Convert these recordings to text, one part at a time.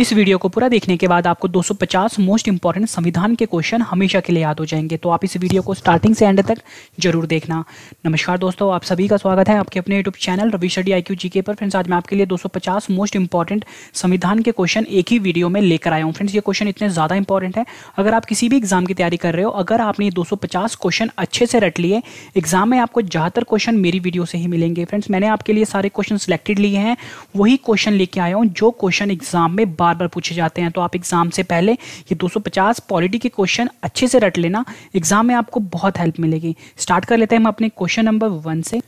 इस वीडियो को पूरा देखने के बाद आपको 250 मोस्ट इंपॉर्टेंट संविधान के क्वेश्चन हमेशा के लिए याद हो जाएंगे तो आप इस वीडियो को स्टार्टिंग से एंड तक जरूर देखना नमस्कार दोस्तों आप सभी का स्वागत है आपके अपने YouTube channel Ravi study I Q GK पर फ्रेंड्स आज मैं आपके लिए 250 मोस्ट इंपॉर्टेंट संविधान के क्वेश्चन एक ही वीडियो में लेकर आया हूँ फ्रेंड्स ये क्वेश्चन इतने ज़्यादा इंपॉर्टेंट है अगर आप किसी भी एग्जाम की तैयारी कर रहे हो अगर आपने ये दो क्वेश्चन अच्छे से रट लिए एग्जाम में आपको ज़्यादातर क्वेश्चन मेरी वीडियो से ही मिलेंगे फ्रेंड्स मैंने आपके लिए सारे क्वेश्चन सिलेक्टेड लिए हैं वही क्वेश्चन लेके आया हूँ जो क्वेश्चन एग्जाम में बार बार पूछे जाते हैं तो आप एग्ज़ाम से पहले ये 250 पॉलिटी के क्वेश्चन अच्छे से रट लेना एग्ज़ाम में आपको बहुत हेल्प मिलेगी स्टार्ट कर लेते हैं हम अपने क्वेश्चन नंबर वन से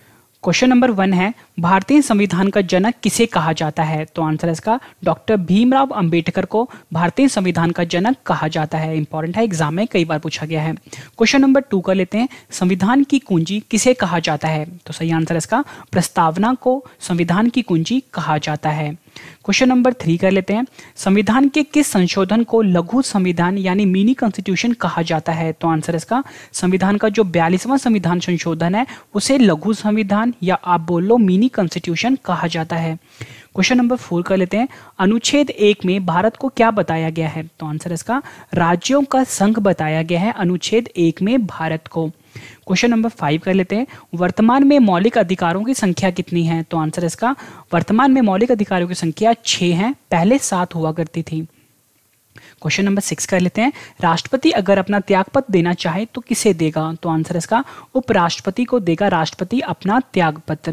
क्वेश्चन नंबर वन है भारतीय संविधान का जनक किसे कहा जाता है तो आंसर है इसका डॉक्टर भीमराव अंबेडकर को भारतीय संविधान का जनक कहा जाता है इंपॉर्टेंट है एग्जाम में कई बार पूछा गया है क्वेश्चन नंबर टू कर लेते हैं संविधान की कुंजी किसे कहा जाता है तो सही आंसर है इसका प्रस्तावना को संविधान की कुंजी कहा जाता है क्वेश्चन नंबर थ्री कर लेते हैं संविधान के किस संशोधन को लघु संविधान यानी मिनी कॉन्स्टिट्यूशन कहा जाता है तो आंसर इसका संविधान का जो बयालीसवां संविधान संशोधन है उसे लघु संविधान या आप बोल लो मिनी कॉन्स्टिट्यूशन कहा जाता है क्वेश्चन नंबर फोर कर लेते हैं अनुच्छेद एक में भारत को क्या बताया गया है तो आंसर इसका राज्यों का संघ बताया गया है अनुच्छेद एक में भारत को क्वेश्चन नंबर फाइव कर लेते हैं वर्तमान में मौलिक अधिकारों की संख्या कितनी है तो आंसर इसका वर्तमान में मौलिक अधिकारों की संख्या छः है पहले सात हुआ करती थी क्वेश्चन नंबर सिक्स कर लेते हैं राष्ट्रपति अगर अपना त्यागपत्र देना चाहे तो किसे देगा तो आंसर इसका उपराष्ट्रपति को देगा राष्ट्रपति अपना त्यागपत्र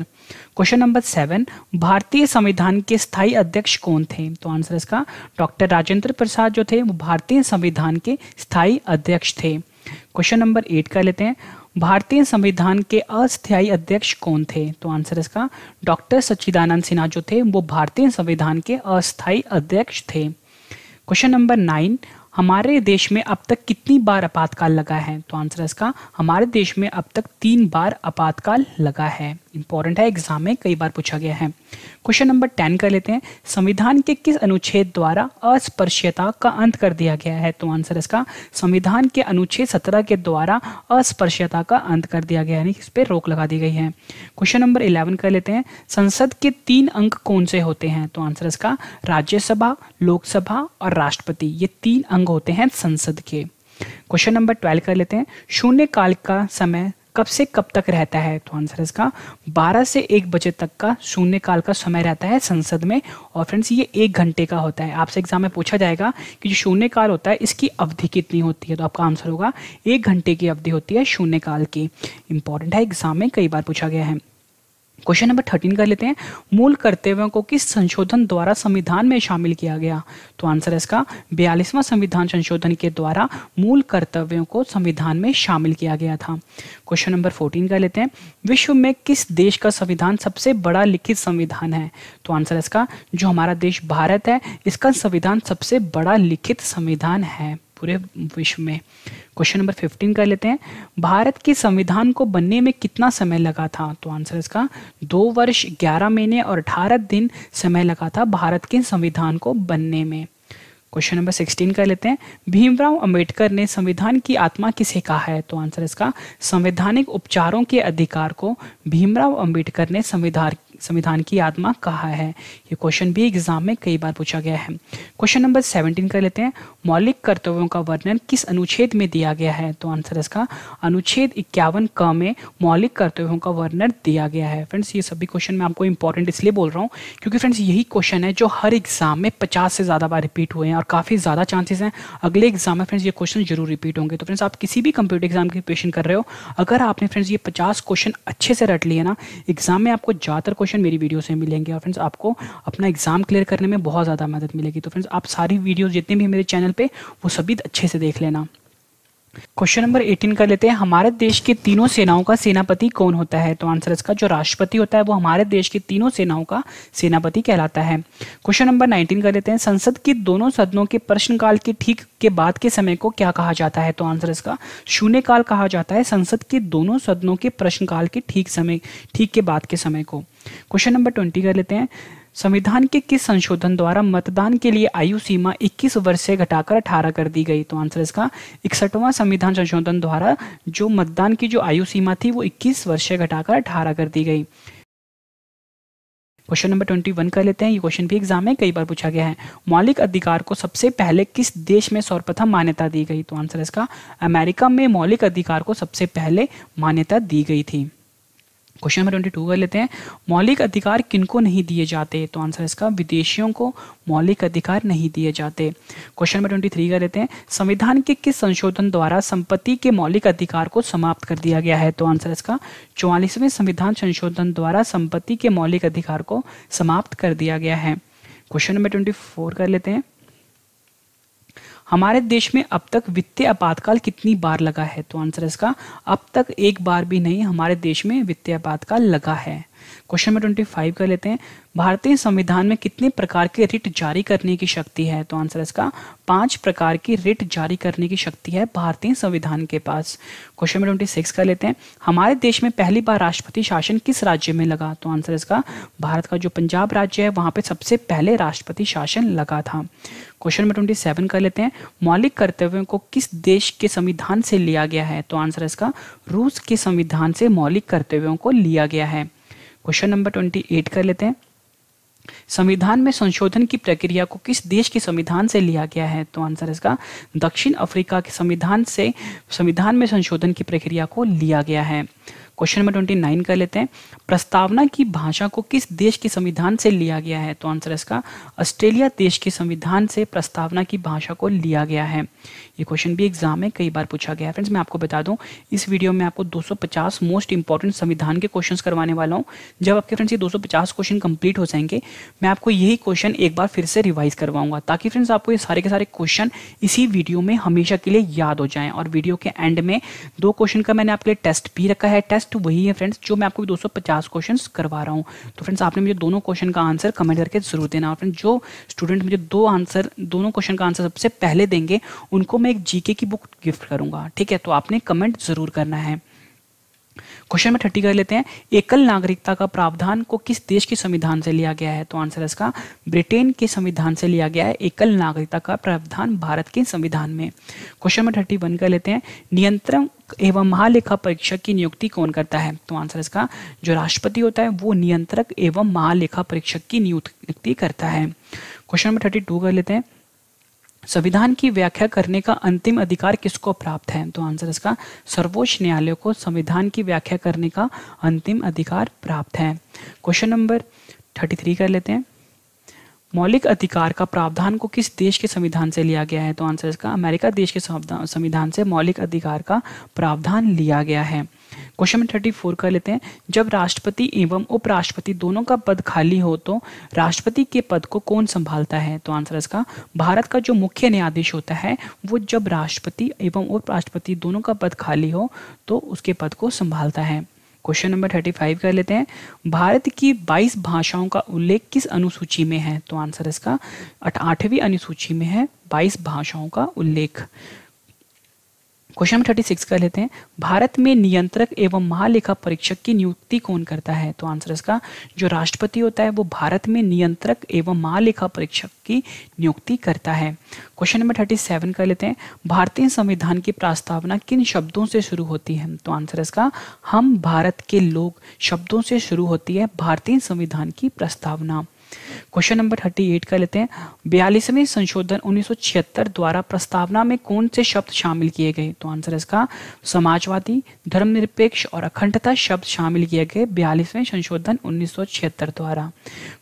क्वेश्चन नंबर सेवन भारतीय संविधान के स्थायी अध्यक्ष कौन थे तो आंसर इसका डॉक्टर राजेंद्र प्रसाद जो थे वो भारतीय संविधान के स्थायी अध्यक्ष थे क्वेश्चन नंबर एट कर लेते हैं भारतीय संविधान के अस्थायी अध्यक्ष कौन थे तो आंसर इसका डॉक्टर सच्चिदानंद सिन्हा जो थे वो भारतीय संविधान के अस्थायी अध्यक्ष थे क्वेश्चन नंबर नाइन हमारे देश में अब तक कितनी बार आपातकाल लगा है तो आंसर इसका हमारे देश में अब तक तीन बार आपातकाल लगा है इंपॉर्टेंट है एग्जाम में कई बार पूछा गया है क्वेश्चन नंबर टेन कर लेते हैं संविधान के किस अनुच्छेद द्वारा अस्पर्श्यता का अंत कर दिया गया है तो आंसर इसका संविधान के अनुच्छेद सत्रह के द्वारा अस्पर्श्यता का अंत कर दिया गया यानी इस पर रोक लगा दी गई है क्वेश्चन नंबर इलेवन कर लेते हैं संसद के तीन अंक कौन से होते हैं तो आंसर इसका राज्यसभा लोकसभा और राष्ट्रपति ये तीन अंग होते हैं संसद के क्वेश्चन नंबर ट्वेल्व कर लेते हैं शून्य काल का समय कब से कब तक रहता है तो आंसर इसका 12 से एक बजे तक का शून्यकाल का समय रहता है संसद में और फ्रेंड्स ये एक घंटे का होता है आपसे एग्जाम में पूछा जाएगा कि जो शून्यकाल होता है इसकी अवधि कितनी होती है तो आपका आंसर होगा एक घंटे की अवधि होती है शून्यकाल की इंपॉर्टेंट है एग्जाम में कई बार पूछा गया है क्वेश्चन नंबर थर्टीन कर लेते हैं मूल कर्तव्यों को किस संशोधन द्वारा संविधान में शामिल किया गया तो आंसर इसका बयालीसवां संविधान संशोधन के द्वारा मूल कर्तव्यों को संविधान में शामिल किया गया था क्वेश्चन नंबर फोर्टीन कर लेते हैं विश्व में किस देश का संविधान सबसे बड़ा लिखित संविधान है तो आंसर इसका जो हमारा देश भारत है इसका संविधान सबसे बड़ा लिखित संविधान है पूरे विश्व में क्वेश्चन नंबर फिफ्टीन कर लेते हैं भारत के संविधान को बनने में कितना समय लगा था तो आंसर इसका दो वर्ष ग्यारह महीने और अठारह दिन समय लगा था भारत के संविधान को बनने में क्वेश्चन नंबर सिक्सटीन कर लेते हैं भीमराव अंबेडकर ने संविधान की आत्मा किसे कहा है तो आंसर इसका संवैधानिक उपचारों के अधिकार को भीमराव अंबेडकर ने संविधान संविधान की आत्मा कहा है ये क्वेश्चन भी एग्जाम में कई बार पूछा गया है क्वेश्चन नंबर सेवनटीन कर लेते हैं मौलिक कर्तव्यों का वर्णन किस अनुच्छेद में दिया गया है तो आंसर इसका अनुच्छेद इक्यावन क में मौलिक कर्तव्यों का वर्णन दिया गया है फ्रेंड्स ये सभी क्वेश्चन मैं आपको इंपॉर्टेंट इसलिए बोल रहा हूँ क्योंकि फ्रेंड्स यही क्वेश्चन है जो हर एग्जाम में पचास से ज़्यादा बार रिपीट हुए हैं और काफ़ी ज़्यादा चांसेस हैं अगले एग्जाम में फ्रेंड्स ये क्वेश्चन जरूर रिपीट होंगे तो फ्रेंड्स आप किसी भी कंप्यूटर एग्जाम की प्रिपरेशन कर रहे हो अगर आपने फ्रेंड्स ये पचास क्वेश्चन अच्छे से रट लिए ना एग्जाम में आपको ज़्यादातर क्वेश्चन इन्फॉर्मेशन मेरी वीडियो से मिलेंगे और फ्रेंड्स आपको अपना एग्जाम क्लियर करने में बहुत ज़्यादा मदद मिलेगी तो फ्रेंड्स आप सारी वीडियो जितने भी मेरे चैनल पर वो सभी अच्छे से देख लेना क्वेश्चन नंबर 18 कर लेते हैं हमारे देश के तीनों सेनाओं का सेनापति कौन होता है तो आंसर इसका जो राष्ट्रपति होता है वो हमारे देश के तीनों सेनाओं का सेनापति कहलाता है क्वेश्चन नंबर 19 कर लेते हैं संसद की दोनों सदनों के प्रश्नकाल के ठीक के बाद के समय को क्या कहा जाता है तो आंसर इसका शून्यकाल कहा जाता है संसद के दोनों सदनों के प्रश्नकाल के ठीक समय ठीक के बाद के समय को क्वेश्चन नंबर ट्वेंटी कर लेते हैं संविधान के किस संशोधन द्वारा मतदान के लिए आयु सीमा 21 वर्ष से घटाकर 18 कर दी गई तो आंसर इसका इकसठवां संविधान संशोधन द्वारा जो मतदान की जो आयु सीमा थी वो 21 वर्ष से घटाकर 18 कर दी गई क्वेश्चन नंबर ट्वेंटी वन कर लेते हैं ये क्वेश्चन भी एग्जाम में कई बार पूछा गया है मौलिक अधिकार को सबसे पहले किस देश में सर्वप्रथम मान्यता दी गई तो आंसर इसका अमेरिका में मौलिक अधिकार को सबसे पहले मान्यता दी गई थी क्वेश्चन नंबर ट्वेंटी टू कर लेते हैं मौलिक अधिकार किनको नहीं दिए जाते तो आंसर इसका विदेशियों को मौलिक अधिकार नहीं दिए जाते क्वेश्चन नंबर ट्वेंटी थ्री कर लेते हैं संविधान के किस संशोधन द्वारा संपत्ति के मौलिक अधिकार को समाप्त कर दिया गया है तो आंसर इसका चौवालीसवें संविधान संशोधन द्वारा संपत्ति के मौलिक अधिकार को समाप्त कर दिया गया है क्वेश्चन नंबर ट्वेंटी फोर कर लेते हैं हमारे देश में अब तक वित्तीय आपातकाल कितनी बार लगा है तो आंसर इसका अब तक एक बार भी नहीं हमारे देश में वित्तीय आपातकाल लगा है क्वेश्चन नंबर ट्वेंटी फाइव कर लेते हैं भारतीय संविधान में कितने प्रकार के रिट जारी करने की शक्ति है तो आंसर इसका पांच प्रकार की रिट जारी करने की शक्ति है भारतीय संविधान के पास क्वेश्चन नंबर ट्वेंटी सिक्स कर लेते हैं हमारे देश में पहली बार राष्ट्रपति शासन किस राज्य में लगा तो आंसर इसका भारत का जो पंजाब राज्य है वहां पर सबसे पहले राष्ट्रपति शासन लगा था क्वेश्चन नंबर ट्वेंटी सेवन कर लेते हैं मौलिक कर्तव्यों को किस देश के संविधान से लिया गया है तो आंसर इसका रूस के संविधान से मौलिक कर्तव्यों को लिया गया है क्वेश्चन नंबर ट्वेंटी एट कर लेते हैं संविधान में संशोधन की प्रक्रिया को किस देश के संविधान से लिया गया है तो आंसर इसका दक्षिण अफ्रीका के संविधान से संविधान में संशोधन की प्रक्रिया को लिया गया है क्वेश्चन नंबर ट्वेंटी नाइन कर लेते हैं प्रस्तावना की भाषा को किस देश के संविधान से लिया गया है तो आंसर इसका ऑस्ट्रेलिया देश के संविधान से प्रस्तावना की भाषा को लिया गया है ये क्वेश्चन भी एग्जाम में कई बार पूछा गया है फ्रेंड्स मैं आपको बता दूं इस वीडियो में आपको 250 मोस्ट इंपॉर्टेंट संविधान के क्वेश्चन करवाने वाला हूँ जब आपके फ्रेंड्स ये दो क्वेश्चन कंप्लीट हो जाएंगे मैं आपको यही क्वेश्चन एक बार फिर से रिवाइज करवाऊंगा ताकि फ्रेंड्स आपको ये सारे के सारे क्वेश्चन इसी वीडियो में हमेशा के लिए याद हो जाएं और वीडियो के एंड में दो क्वेश्चन का मैंने आपके लिए टेस्ट भी रखा है टेस्ट टेस्ट वही है फ्रेंड्स जो मैं आपको दो क्वेश्चन करवा रहा हूँ तो फ्रेंड्स आपने मुझे दोनों क्वेश्चन का आंसर कमेंट करके जरूर देना और फ्रेंड्स जो स्टूडेंट मुझे दो आंसर दोनों क्वेश्चन का आंसर सबसे पहले देंगे उनको मैं एक जीके की बुक गिफ्ट करूंगा ठीक है तो आपने कमेंट ज़रूर करना है क्वेश्चन नंबर थर्टी कर लेते हैं एकल नागरिकता का प्रावधान को किस देश के संविधान से लिया गया है तो आंसर इसका ब्रिटेन के संविधान से लिया गया है एकल नागरिकता का प्रावधान भारत के संविधान में क्वेश्चन नंबर थर्टी वन कर लेते हैं नियंत्रण एवं महालेखा परीक्षक की नियुक्ति कौन करता है तो आंसर इसका जो राष्ट्रपति होता है वो नियंत्रक एवं महालेखा परीक्षक की नियुक्ति करता है क्वेश्चन नंबर थर्टी टू कर लेते हैं संविधान की व्याख्या करने का अंतिम अधिकार किसको प्राप्त है तो आंसर इसका सर्वोच्च न्यायालय को संविधान की व्याख्या करने का अंतिम अधिकार प्राप्त है क्वेश्चन नंबर थर्टी थ्री कर लेते हैं मौलिक अधिकार का प्रावधान को किस देश के संविधान से लिया गया है तो आंसर इसका अमेरिका देश के संविधान से मौलिक अधिकार का प्रावधान लिया गया है क्वेश्चन नंबर थर्टी फोर कर लेते हैं जब राष्ट्रपति एवं उपराष्ट्रपति दोनों का पद खाली हो तो राष्ट्रपति के पद को कौन संभालता है तो आंसर इसका भारत का जो मुख्य न्यायाधीश होता है वो जब राष्ट्रपति एवं उपराष्ट्रपति दोनों का पद खाली हो तो उसके पद को संभालता है क्वेश्चन नंबर थर्टी फाइव कर लेते हैं भारत की बाईस भाषाओं का उल्लेख किस अनुसूची में है तो आंसर इसका आठवीं अनुसूची में है बाईस भाषाओं का उल्लेख क्वेश्चन नंबर थर्टी सिक्स कर लेते हैं भारत में नियंत्रक एवं महालेखा परीक्षक की नियुक्ति कौन करता है तो आंसर इसका जो राष्ट्रपति होता है वो भारत में नियंत्रक एवं महालेखा परीक्षक की नियुक्ति करता है क्वेश्चन नंबर थर्टी सेवन कर लेते हैं भारतीय संविधान की प्रस्तावना किन शब्दों से शुरू होती है तो आंसर इसका हम भारत के लोग शब्दों से शुरू होती है भारतीय संविधान की प्रस्तावना क्वेश्चन नंबर थर्टी एट का लेते हैं बयालीसवें संशोधन 1976 द्वारा प्रस्तावना में कौन से शब्द शामिल किए गए तो आंसर इसका समाजवादी धर्मनिरपेक्ष और अखंडता शब्द शामिल किए गए बयालीसवें संशोधन 1976 द्वारा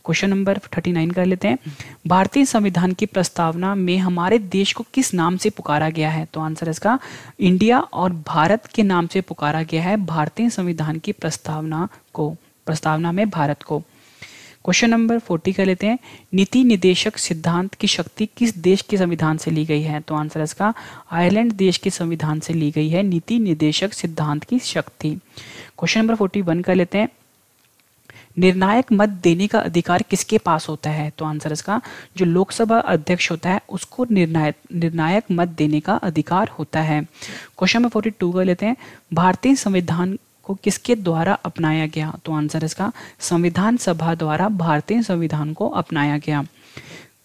क्वेश्चन नंबर थर्टी नाइन कर लेते हैं भारतीय संविधान की प्रस्तावना में हमारे देश को किस नाम से पुकारा गया है तो आंसर इसका इंडिया और भारत के नाम से पुकारा गया है भारतीय संविधान की प्रस्तावना को प्रस्तावना में भारत को क्वेश्चन नंबर फोर्टी का लेते हैं नीति निदेशक सिद्धांत की शक्ति किस देश के संविधान से ली गई है तो आंसर इसका आयरलैंड देश के संविधान से ली गई है नीति निदेशक सिद्धांत की शक्ति क्वेश्चन नंबर फोर्टी वन का लेते हैं निर्णायक मत देने का अधिकार किसके पास होता है तो आंसर इसका जो लोकसभा अध्यक्ष होता है उसको निर्णायक निर्णायक मत देने का अधिकार होता है क्वेश्चन नंबर फोर्टी टू का लेते हैं भारतीय संविधान को किसके द्वारा अपनाया गया तो आंसर इसका संविधान सभा द्वारा भारतीय संविधान को अपनाया गया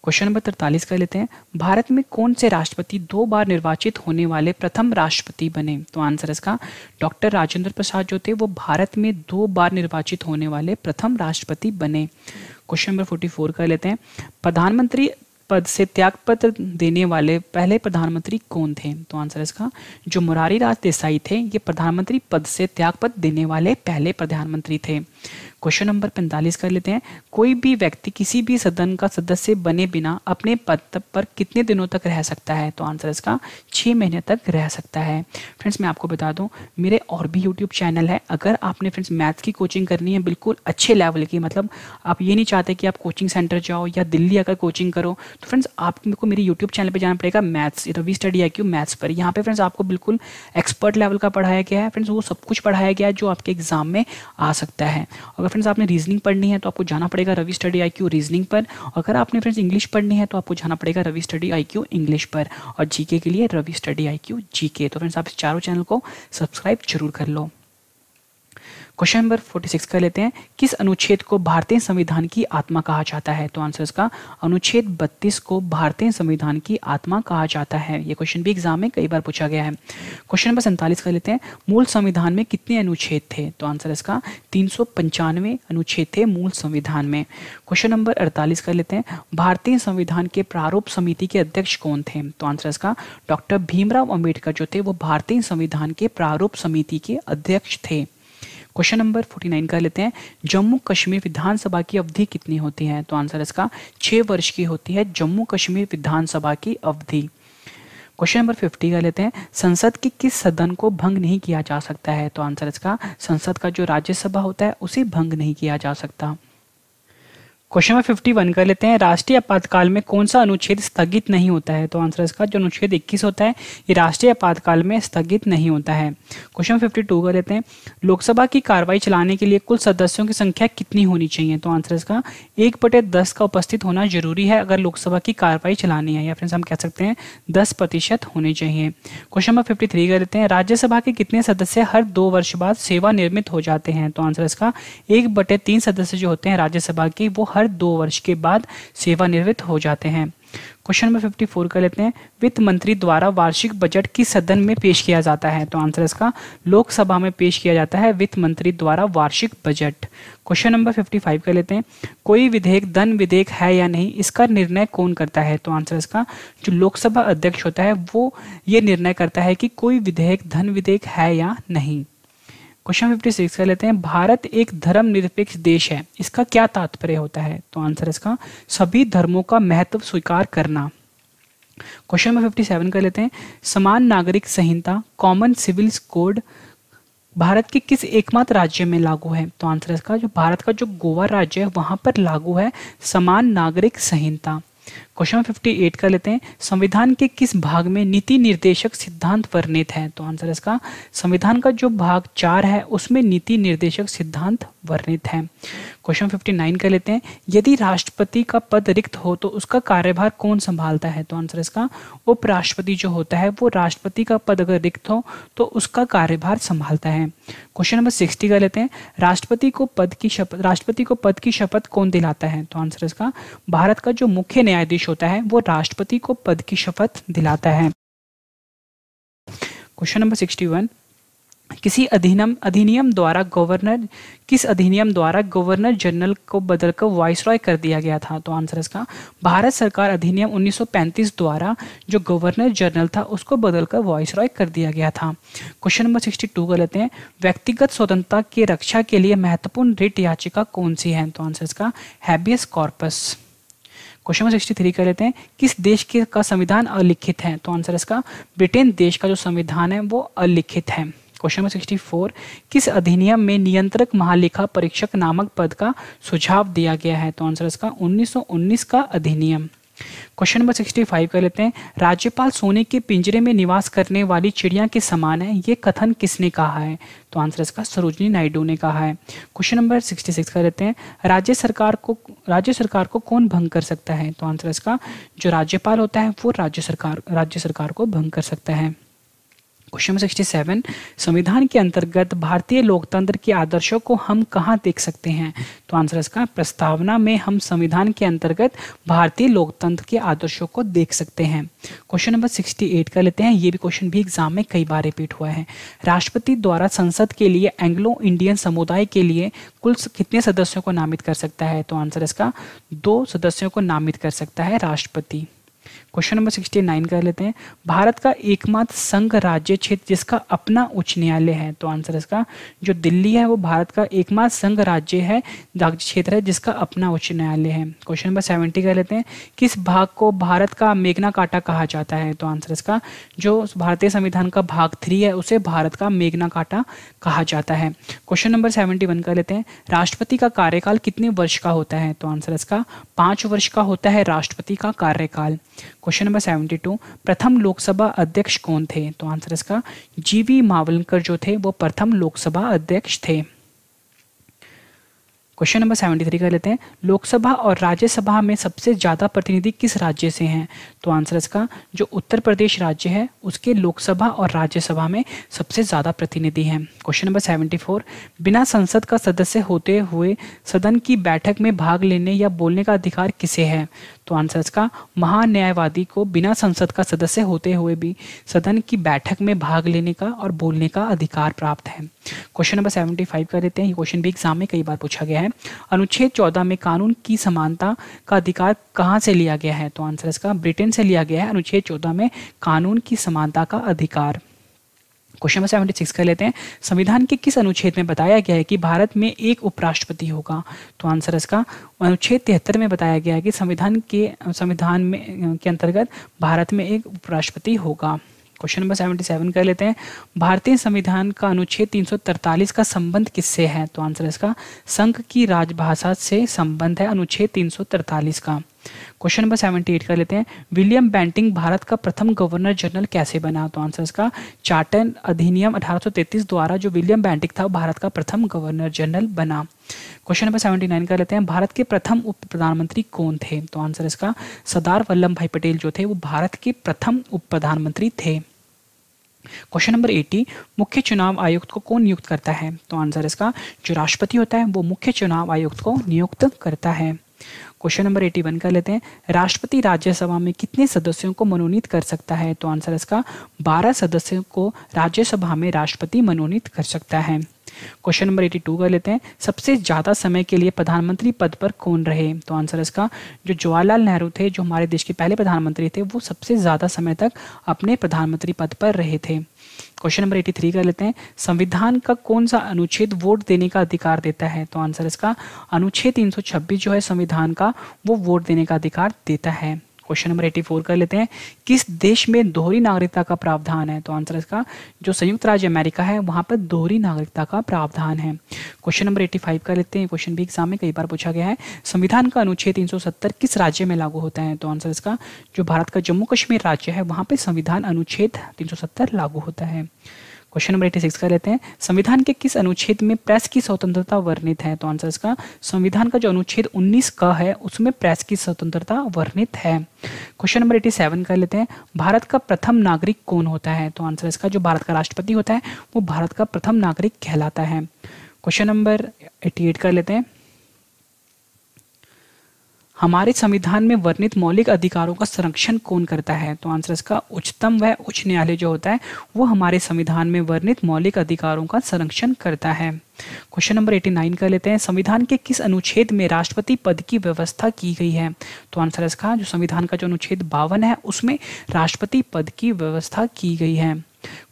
क्वेश्चन नंबर तरतालीस कर लेते हैं भारत में कौन से राष्ट्रपति दो बार निर्वाचित होने वाले प्रथम राष्ट्रपति बने तो आंसर इसका डॉक्टर राजेंद्र प्रसाद जो थे वो भारत में दो बार निर्वाचित होने वाले प्रथम राष्ट्रपति बने क्वेश्चन नंबर फोर्टी फोर कर लेते हैं प्रधानमंत्री पद से त्यागपत्र देने वाले पहले प्रधानमंत्री कौन थे तो आंसर इसका जो मुरारी राज देसाई थे ये प्रधानमंत्री पद से त्यागपत्र देने वाले पहले प्रधानमंत्री थे क्वेश्चन नंबर पैंतालीस कर लेते हैं कोई भी व्यक्ति किसी भी सदन का सदस्य बने बिना अपने पद पर कितने दिनों तक रह सकता है तो आंसर इसका छः महीने तक रह सकता है फ्रेंड्स मैं आपको बता दूँ मेरे और भी यूट्यूब चैनल है अगर आपने फ्रेंड्स मैथ्स की कोचिंग करनी है बिल्कुल अच्छे लेवल की मतलब आप ये नहीं चाहते कि आप कोचिंग सेंटर जाओ या दिल्ली आकर कोचिंग करो तो फ्रेंड्स आपको मेरे यूट्यूब चैनल पर जाना पड़ेगा मैथ्स वी स्टडी आई मैथ्स पर यहाँ पर फ्रेंड्स आपको बिल्कुल एक्सपर्ट लेवल का पढ़ाया गया है फ्रेंड्स वो सब कुछ पढ़ाया गया है जो आपके एग्ज़ाम में आ सकता है अगर अगर फ्रेंड्स आपने रीजनिंग पढ़नी है तो आपको जाना पड़ेगा Ravi study I Q reasoning पर अगर आपने फ्रेंड्स इंग्लिश पढ़नी है तो आपको जाना पड़ेगा Ravi study I Q English पर और जीके के लिए Ravi study I Q GK तो फ्रेंड्स आप इस चारों चैनल को सब्सक्राइब जरूर कर लो क्वेश्चन नंबर 46 कर लेते हैं किस अनुच्छेद को भारतीय संविधान की आत्मा कहा जाता है तो आंसर इसका अनुच्छेद 32 को भारतीय संविधान की आत्मा कहा जाता है ये क्वेश्चन भी एग्जाम में कई बार पूछा गया है क्वेश्चन नंबर सैंतालीस कर लेते हैं मूल संविधान में कितने अनुच्छेद थे तो आंसर इसका तीन अनुच्छेद थे मूल संविधान में क्वेश्चन नंबर अड़तालीस कर लेते हैं भारतीय संविधान के प्रारूप समिति के अध्यक्ष कौन थे तो आंसर इसका डॉक्टर भीमराव अम्बेडकर जो थे वो भारतीय संविधान के प्रारूप समिति के अध्यक्ष थे क्वेश्चन नंबर 49 कर लेते हैं जम्मू कश्मीर विधानसभा की अवधि कितनी होती है तो आंसर इसका छह वर्ष की होती है जम्मू कश्मीर विधानसभा की अवधि क्वेश्चन नंबर फिफ्टी का लेते हैं संसद के किस सदन को भंग नहीं किया जा सकता है तो आंसर इसका संसद का जो राज्यसभा होता है उसे भंग नहीं किया जा सकता क्वेश्चन नंबर फिफ्टी वन कर लेते हैं राष्ट्रीय आपातकाल में कौन सा अनुच्छेद स्थगित नहीं होता है तो आंसर इसका जो अनुच्छेद इक्कीस होता है ये राष्ट्रीय आपातकाल में स्थगित नहीं होता है क्वेश्चन फिफ्टी टू कर लेते हैं लोकसभा की कार्रवाई चलाने के लिए कुल सदस्यों की संख्या कितनी होनी चाहिए तो आंसर इसका एक बटे दस का उपस्थित होना जरूरी है अगर लोकसभा की कार्रवाई चलानी है या फ्रेंड्स हम कह सकते हैं दस प्रतिशत होने चाहिए क्वेश्चन नंबर फिफ्टी थ्री कर लेते हैं राज्यसभा के कितने सदस्य हर दो वर्ष बाद सेवा निर्मित हो जाते हैं तो आंसर इसका एक बटे तीन सदस्य जो होते हैं राज्यसभा के वो हर दो वर्ष के बाद सेवानिवृत्त हो जाते हैं क्वेश्चन नंबर फिफ्टी फोर कर लेते हैं वित्त मंत्री द्वारा वार्षिक बजट किस सदन में पेश किया जाता है तो आंसर इसका लोकसभा में पेश किया जाता है वित्त मंत्री द्वारा वार्षिक budget question number fifty five कर लेते हैं कोई विधेयक धन विधेयक है या नहीं इसका निर्णय कौन करता है तो आंसर इसका जो लोकसभा अध्यक्ष होता है वो ये निर्णय करता है कि कोई विधेयक धन विधेयक है या नहीं क्वेश्चन फिफ्टी सिक्स कर लेते हैं भारत एक धर्म निरपेक्ष देश है इसका क्या तात्पर्य होता है तो आंसर इसका सभी धर्मों का महत्व स्वीकार करना क्वेश्चन नंबर फिफ्टी सेवन कर लेते हैं समान नागरिक संहिता कॉमन सिविल कोड भारत के किस एकमात्र राज्य में लागू है तो आंसर इसका जो भारत का जो गोवा राज्य है वहां पर लागू है समान नागरिक संहिता क्वेश्चन 58 कर लेते हैं संविधान के किस भाग में नीति निर्देशक सिद्धांत वर्णित है तो आंसर इसका संविधान का जो भाग चार है उसमें नीति निर्देशक सिद्धांत वर्णित है क्वेश्चन 59 का लेते हैं यदि राष्ट्रपति का पद रिक्त हो तो उसका कार्यभार कौन संभालता है तो आंसर इसका उपराष्ट्रपति जो होता है वो राष्ट्रपति का पद अगर रिक्त हो तो उसका कार्यभार संभालता है क्वेश्चन नंबर 60 का लेते हैं राष्ट्रपति को पद की शपथ राष्ट्रपति को पद की शपथ कौन दिलाता है तो आंसर इसका भारत का जो मुख्य न्यायाधीश होता है वो राष्ट्रपति को पद की शपथ दिलाता है क्वेश्चन नंबर सिक्सटी वन किसी अधिनियम अधिनियम द्वारा गवर्नर किस अधिनियम द्वारा गवर्नर जनरल को बदलकर वाइसरॉय कर दिया गया था तो आंसर इसका भारत सरकार अधिनियम 1935 द्वारा जो गवर्नर जनरल था उसको बदलकर वाइसरॉय कर दिया गया था क्वेश्चन नंबर 62 कर लेते हैं व्यक्तिगत स्वतंत्रता की रक्षा के लिए महत्वपूर्ण रिट याचिका कौन सी है तो आंसर इसका habeas corpus question number sixty three कर लेते हैं किस देश के का संविधान अलिखित है तो आंसर इसका ब्रिटेन देश का जो संविधान है वो अलिखित है क्वेश्चन नंबर सिक्सटी फोर किस अधिनियम में नियंत्रक महालेखा परीक्षक नामक पद का सुझाव दिया गया है तो आंसर इसका 1919 का अधिनियम क्वेश्चन नंबर सिक्सटी फाइव कर लेते हैं राज्यपाल सोने के पिंजरे में निवास करने वाली चिड़िया के समान है ये कथन किसने कहा है तो आंसर इसका सरोजनी नायडू ने कहा है क्वेश्चन नंबर सिक्सटी सिक्स कर लेते हैं राज्य सरकार को राज्य सरकार को कौन भंग कर सकता है तो आंसर इसका जो राज्यपाल होता है वो राज्य सरकार राज्य सरकार को भंग कर सकता है क्वेश्चन नंबर सिक्सटी सेवन संविधान के अंतर्गत भारतीय लोकतंत्र के आदर्शों को हम कहाँ देख सकते हैं तो आंसर इसका प्रस्तावना में हम संविधान के अंतर्गत भारतीय लोकतंत्र के आदर्शों को देख सकते हैं क्वेश्चन नंबर सिक्सटी एट कर लेते हैं ये भी क्वेश्चन भी एग्जाम में कई बार रिपीट हुआ है राष्ट्रपति द्वारा संसद के लिए एंग्लो इंडियन समुदाय के लिए कुल कितने सदस्यों को नामित कर सकता है तो आंसर इसका दो सदस्यों को नामित कर सकता है राष्ट्रपति क्वेश्चन नंबर सिक्सटी नाइन कर लेते हैं भारत का एकमात्र संघ राज्य क्षेत्र जिसका अपना उच्च न्यायालय है तो आंसर इसका जो दिल्ली है वो भारत का एकमात्र संघ राज्य है राज्य क्षेत्र है जिसका अपना उच्च न्यायालय है क्वेश्चन नंबर सेवेंटी कर लेते हैं किस भाग को भारत का मेघना काटा कहा जाता है तो आंसर इसका जो भारतीय संविधान का भाग थ्री है उसे भारत का मेघना काटा कहा जाता है क्वेश्चन नंबर सेवेंटी वन कर लेते हैं राष्ट्रपति का कार्यकाल कितने वर्ष का होता है तो आंसर इसका पांच वर्ष का होता है राष्ट्रपति का कार्यकाल क्वेश्चन नंबर सेवेंटी टू प्रथम लोकसभा अध्यक्ष कौन थे तो आंसर इसका जीवी मावलकर जो थे वो प्रथम लोकसभा अध्यक्ष थे क्वेश्चन नंबर सेवेंटी थ्री कर लेते हैं लोकसभा और राज्यसभा में सबसे ज़्यादा प्रतिनिधि किस राज्य से हैं तो आंसर इसका जो उत्तर प्रदेश राज्य है उसके लोकसभा और राज्यसभा में सबसे ज़्यादा प्रतिनिधि हैं क्वेश्चन नंबर सेवेंटी फोर बिना संसद का सदस्य होते हुए सदन की बैठक में भाग लेने या बोलने का अधिकार किसे है तो आंसर इसका महान्यायवादी को बिना संसद का सदस्य होते हुए भी सदन की बैठक में भाग लेने का और बोलने का अधिकार प्राप्त है क्वेश्चन नंबर सेवेंटी फाइव कर देते हैं ये क्वेश्चन भी एग्जाम में कई बार पूछा गया है अनुच्छेद चौदह में कानून की समानता का अधिकार कहाँ से लिया गया है तो आंसर इसका ब्रिटेन से लिया गया है अनुच्छेद चौदह में कानून की समानता का अधिकार क्वेश्चन नंबर सेवेंटी सिक्स कर लेते हैं संविधान के किस अनुच्छेद में बताया गया है कि भारत में एक उपराष्ट्रपति होगा तो आंसर इसका अनुच्छेद तिहत्तर में बताया गया है कि संविधान के संविधान में के अंतर्गत भारत में एक उपराष्ट्रपति होगा क्वेश्चन नंबर सेवेंटी सेवन कर लेते हैं भारतीय संविधान का अनुच्छेद तीन का संबंध किससे है तो आंसर इसका संघ की राजभाषा से संबंध है अनुच्छेद तीन का क्वेश्चन नंबर सेवेंटी एट कर लेते हैं विलियम बैंटिंग भारत का प्रथम गवर्नर जनरल कैसे बना तो आंसर इसका चार्टन अधिनियम 1833 द्वारा जो विलियम बैंटिंग था भारत का प्रथम गवर्नर जनरल बना क्वेश्चन नंबर सेवेंटी नाइन कर लेते हैं भारत के प्रथम उप प्रधानमंत्री कौन थे तो आंसर इसका सरदार वल्लभ भाई पटेल जो थे वो भारत के प्रथम उप प्रधानमंत्री थे क्वेश्चन नंबर एटी मुख्य चुनाव आयुक्त को कौन नियुक्त करता है तो आंसर इसका जो राष्ट्रपति होता है वो मुख्य चुनाव आयुक्त को नियुक्त करता है क्वेश्चन नंबर एटी वन कर लेते हैं राष्ट्रपति राज्यसभा में कितने सदस्यों को मनोनीत कर सकता है तो आंसर इसका बारह सदस्यों को राज्यसभा में राष्ट्रपति मनोनीत कर सकता है क्वेश्चन नंबर एटी टू कर लेते हैं सबसे ज़्यादा समय के लिए प्रधानमंत्री पद पर कौन रहे तो आंसर इसका जो जवाहरलाल नेहरू थे जो हमारे देश के पहले प्रधानमंत्री थे वो सबसे ज़्यादा समय तक अपने प्रधानमंत्री पद पर रहे थे क्वेश्चन नंबर 83 कर लेते हैं संविधान का कौन सा अनुच्छेद वोट देने का अधिकार देता है तो आंसर इसका अनुच्छेद 326 जो है संविधान का वो वोट देने का अधिकार देता है क्वेश्चन नंबर फोर कर लेते हैं किस देश में दोहरी नागरिकता का प्रावधान है तो आंसर इसका जो संयुक्त राज्य अमेरिका है वहां पर दोहरी नागरिकता का प्रावधान है क्वेश्चन नंबर एटी फाइव कर लेते हैं क्वेश्चन भी एग्जाम में कई बार पूछा गया है संविधान का अनुच्छेद तीन किस राज्य में लागू होता है तो आंसर इसका जो भारत का जम्मू कश्मीर राज्य है वहां पर संविधान अनुच्छेद तीन लागू होता है क्वेश्चन नंबर एटी सिक्स कर लेते हैं संविधान के किस अनुच्छेद में प्रेस की स्वतंत्रता वर्णित है तो आंसर इसका संविधान का जो अनुच्छेद उन्नीस का है उसमें प्रेस की स्वतंत्रता वर्णित है क्वेश्चन नंबर एटी सेवन कर लेते हैं भारत का प्रथम नागरिक कौन होता है तो आंसर इसका जो भारत का राष्ट्रपति होता है वो भारत का प्रथम नागरिक कहलाता है क्वेश्चन नंबर एटी एट कर लेते हैं हमारे संविधान में वर्णित मौलिक अधिकारों का संरक्षण कौन करता है तो आंसर इसका उच्चतम व उच्च न्यायालय जो होता है वो हमारे संविधान में वर्णित मौलिक अधिकारों का संरक्षण करता है क्वेश्चन नंबर 89 कर लेते हैं संविधान के किस अनुच्छेद में राष्ट्रपति पद की व्यवस्था की गई है तो आंसर इसका जो संविधान का जो अनुच्छेद बावन है उसमें राष्ट्रपति पद की व्यवस्था की गई है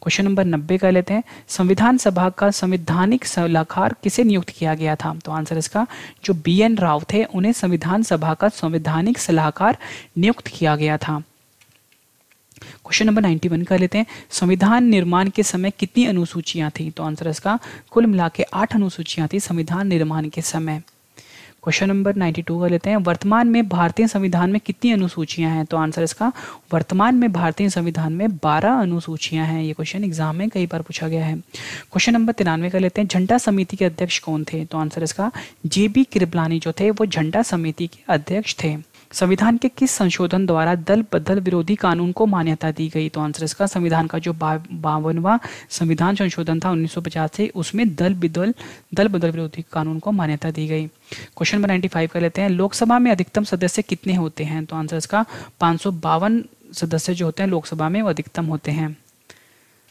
क्वेश्चन नंबर नब्बे कर लेते हैं संविधान सभा का संविधानिक सलाहकार किसे नियुक्त किया गया था तो आंसर इसका जो बी एन राव थे उन्हें संविधान सभा का संविधानिक सलाहकार नियुक्त किया गया था क्वेश्चन नंबर 91 कर लेते हैं संविधान निर्माण के समय कितनी अनुसूचियां थी तो आंसर इसका कुल मिला के आठ अनुसूचियां थी संविधान निर्माण के समय क्वेश्चन नंबर 92 का लेते हैं वर्तमान में भारतीय संविधान में कितनी अनुसूचियां हैं तो आंसर इसका वर्तमान में भारतीय संविधान में 12 अनुसूचियां हैं ये क्वेश्चन एग्जाम में कई बार पूछा गया है क्वेश्चन नंबर तिरानवे का लेते हैं झंडा समिति के अध्यक्ष कौन थे तो आंसर इसका जे बी जो थे वो झंडा समिति के अध्यक्ष थे संविधान के किस संशोधन द्वारा दल बदल विरोधी कानून को मान्यता दी गई तो आंसर इसका संविधान का जो बावनवा संविधान संशोधन था 1950 से उसमें दल बदल दल बदल विरोधी कानून को मान्यता दी गई क्वेश्चन नंबर फाइव कर लेते हैं लोकसभा में अधिकतम सदस्य कितने होते हैं तो आंसर इसका पाँच सदस्य जो होते हैं लोकसभा में वो अधिकतम होते हैं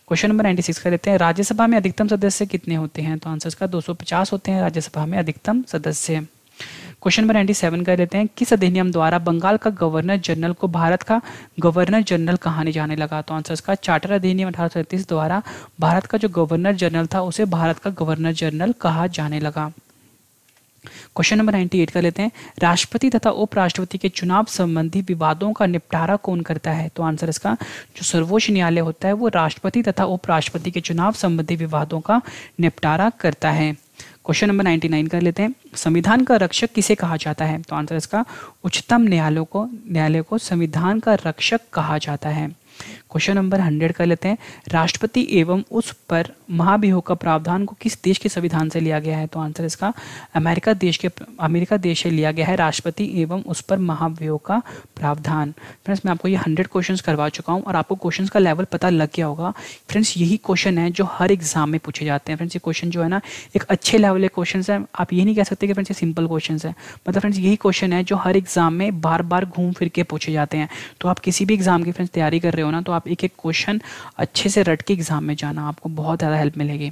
क्वेश्चन नंबर 96 कर लेते हैं राज्यसभा में अधिकतम सदस्य कितने होते हैं तो आंसर इसका 250 होते हैं राज्यसभा में अधिकतम सदस्य क्वेश्चन नंबर नाइन्टी सेवन कर लेते हैं किस अधिनियम द्वारा बंगाल का गवर्नर जनरल को भारत का गवर्नर जनरल कहाने जाने लगा तो आंसर इसका चार्टर अधिनियम अठारह द्वारा भारत का जो गवर्नर जनरल था उसे भारत का गवर्नर जनरल कहा जाने लगा क्वेश्चन नंबर एट कर लेते हैं राष्ट्रपति तथा उपराष्ट्रपति के चुनाव संबंधी विवादों का निपटारा कौन करता है तो आंसर इसका जो सर्वोच्च न्यायालय होता है वो राष्ट्रपति तथा उपराष्ट्रपति के चुनाव संबंधी विवादों का निपटारा करता है क्वेश्चन नंबर 99 कर लेते हैं संविधान का रक्षक किसे कहा जाता है तो आंसर इसका उच्चतम न्यायालय को न्यायालय को संविधान का रक्षक कहा जाता है क्वेश्चन नंबर हंड्रेड कर लेते हैं राष्ट्रपति एवं उस पर महाभियोग का प्रावधान को किस देश के संविधान से लिया गया है तो आंसर इसका अमेरिका देश के अमेरिका देश से लिया गया है राष्ट्रपति एवं उस पर महाभियोग का प्रावधान फ्रेंड्स मैं आपको ये हंड्रेड क्वेश्चन करवा चुका हूँ और आपको क्वेश्चन का लेवल पता लग गया होगा फ्रेंड्स यही क्वेश्चन है जो हर एग्जाम में पूछे जाते हैं फ्रेंड्स ये क्वेश्चन जो है ना एक अच्छे लेवल के क्वेश्चन है आप ये नहीं कह सकते कि फ्रेंड्स ये सिंपल क्वेश्चन है मतलब फ्रेंड्स यही क्वेश्चन है जो हर एग्जाम में बार बार घूम फिर के पूछे जाते हैं तो आप किसी भी एग्जाम की फ्रेंड्स तैयारी कर रहे हो हो ना तो आप एक एक क्वेश्चन अच्छे से रट के एग्ज़ाम में जाना आपको बहुत ज़्यादा हेल्प मिलेगी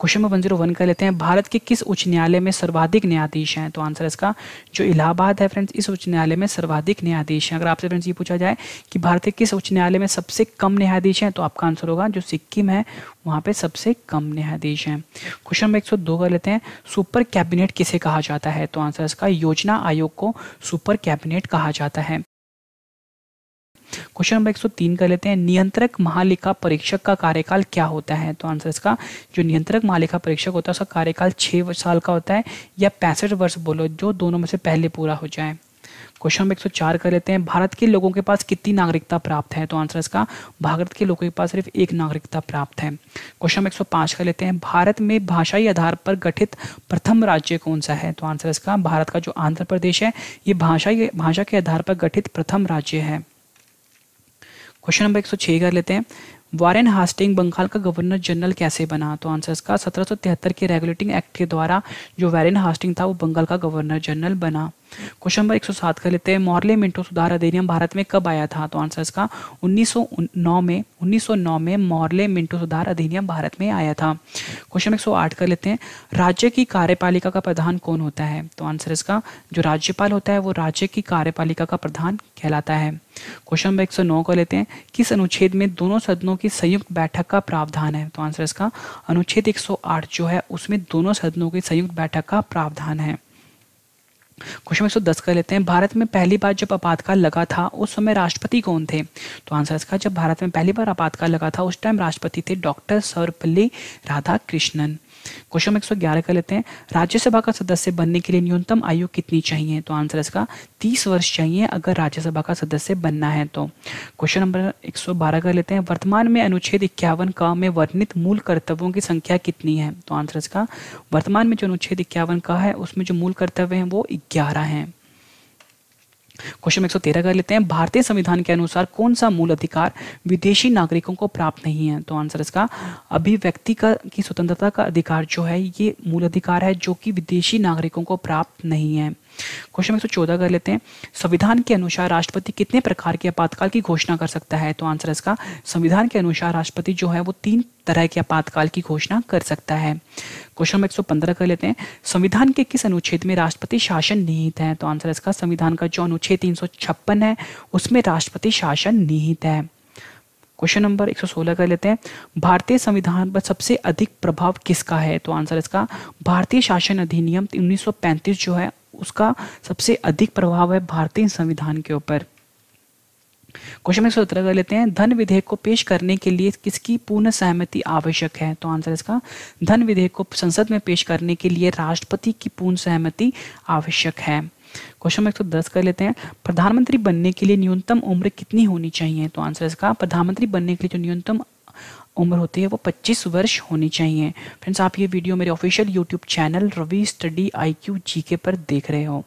question number one zero one कर लेते हैं भारत के किस उच्च न्यायालय में सर्वाधिक न्यायाधीश हैं तो आंसर इसका जो इलाहाबाद है फ्रेंड्स इस उच्च न्यायालय में सर्वाधिक न्यायाधीश हैं अगर आपसे फ्रेंड्स ये पूछा जाए कि भारत के किस उच्च न्यायालय में सबसे कम न्यायाधीश हैं तो आपका आंसर होगा जो सिक्किम है वहाँ पर सबसे कम न्यायाधीश हैं क्वेश्चन नंबर एक कर लेते हैं सुपर कैबिनेट किसे कहा जाता है तो आंसर इसका योजना आयोग को सुपर कैबिनेट कहा जाता है क्वेश्चन नंबर 103 कर लेते हैं नियंत्रक महालेखा परीक्षक का कार्यकाल क्या होता है तो आंसर इसका जो नियंत्रक महालेखा परीक्षक होता है उसका कार्यकाल छः साल का होता है या पैंसठ वर्ष बोलो जो दोनों में से पहले पूरा हो जाए क्वेश्चन नंबर 104 कर लेते हैं भारत के लोगों के पास कितनी नागरिकता प्राप्त है तो आंसर इसका भारत के लोगों के पास सिर्फ एक नागरिकता प्राप्त है क्वेश्चन नंबर 105 कर लेते हैं भारत में भाषाई आधार पर गठित प्रथम राज्य कौन सा है तो आंसर इसका भारत का जो आंध्र प्रदेश है ये भाषाई भाषा के आधार पर गठित प्रथम राज्य है क्वेश्चन नंबर 106 कर लेते हैं वारेन हास्टिंग बंगाल का गवर्नर जनरल कैसे बना तो आंसर इसका तिहत्तर के रेगुलेटिंग एक्ट के द्वारा जो वारेन हास्टिंग था वो बंगाल का गवर्नर जनरल बना क्वेश्चन नंबर 107 कर लेते हैं मॉर्ले मिंटो सुधार अधिनियम भारत में कब आया था तो आंसर इसका 1909 में 1909 में मॉर्ले मिंटो सुधार अधिनियम भारत में आया था क्वेश्चन नंबर 108 कर लेते हैं राज्य की कार्यपालिका का प्रधान कौन होता है तो आंसर इसका जो राज्यपाल होता है वो राज्य की कार्यपालिका का प्रधान कहलाता है क्वेश्चन नंबर 109 को लेते हैं किस अनुच्छेद में दोनों सदनों की संयुक्त बैठक का प्रावधान है तो आंसर इसका अनुच्छेद 108 जो है उसमें दोनों सदनों की संयुक्त बैठक का प्रावधान है क्वेश्चन एक सौ दस कर लेते हैं भारत में पहली बार जब आपातकाल लगा था उस समय राष्ट्रपति कौन थे तो आंसर इसका जब भारत में पहली बार आपातकाल लगा था उस टाइम राष्ट्रपति थे डॉक्टर सर्वपल्ली राधाकृष्णन क्वेश्चन एक सौ ग्यारह का लेते हैं राज्यसभा का सदस्य बनने के लिए न्यूनतम आयु कितनी चाहिए तो आंसर इसका तीस वर्ष चाहिए अगर राज्यसभा का सदस्य बनना है तो क्वेश्चन नंबर एक सौ बारह का लेते हैं वर्तमान में अनुच्छेद इक्यावन का में वर्णित मूल कर्तव्यों की संख्या कितनी है तो आंसर इसका वर्तमान में जो अनुच्छेद इक्यावन का है उसमें जो मूल कर्तव्य हैं वो ग्यारह हैं क्वेश्चन एक सौ तेरह कर लेते हैं भारतीय संविधान के अनुसार कौन सा मूल अधिकार विदेशी नागरिकों को प्राप्त नहीं है तो आंसर इसका अभिव्यक्ति का की स्वतंत्रता का अधिकार जो है ये मूल अधिकार है जो कि विदेशी नागरिकों को प्राप्त नहीं है क्वेश्चन एक सौ चौदह कर लेते हैं संविधान के अनुसार राष्ट्रपति कितने प्रकार के आपातकाल की घोषणा कर सकता है तो आंसर इसका संविधान के अनुसार राष्ट्रपति जो है वो तीन तरह के आपातकाल की घोषणा कर सकता है क्वेश्चन नंबर 115 कर लेते हैं संविधान के किस अनुच्छेद में राष्ट्रपति शासन निहित है तो आंसर इसका संविधान का जो अनुच्छेद तीन है उसमें राष्ट्रपति शासन निहित है क्वेश्चन नंबर 116 कर लेते हैं भारतीय संविधान पर सबसे अधिक प्रभाव किसका है तो आंसर इसका भारतीय शासन अधिनियम 1935 जो है उसका सबसे अधिक प्रभाव है भारतीय संविधान के ऊपर क्वेश्चन में सौ कर लेते हैं धन विधेयक को पेश करने के लिए किसकी पूर्ण सहमति आवश्यक है तो आंसर इसका धन विधेयक को संसद में पेश करने के लिए राष्ट्रपति की पूर्ण सहमति आवश्यक है क्वेश्चन में एक सौ दस कर लेते हैं प्रधानमंत्री बनने के लिए न्यूनतम उम्र कितनी होनी चाहिए तो आंसर इसका प्रधानमंत्री बनने के लिए जो न्यूनतम उम्र होती है वो 25 वर्ष होनी चाहिए फ्रेंड्स आप ये वीडियो मेरे official YouTube channel Ravi study I Q पर देख रहे हो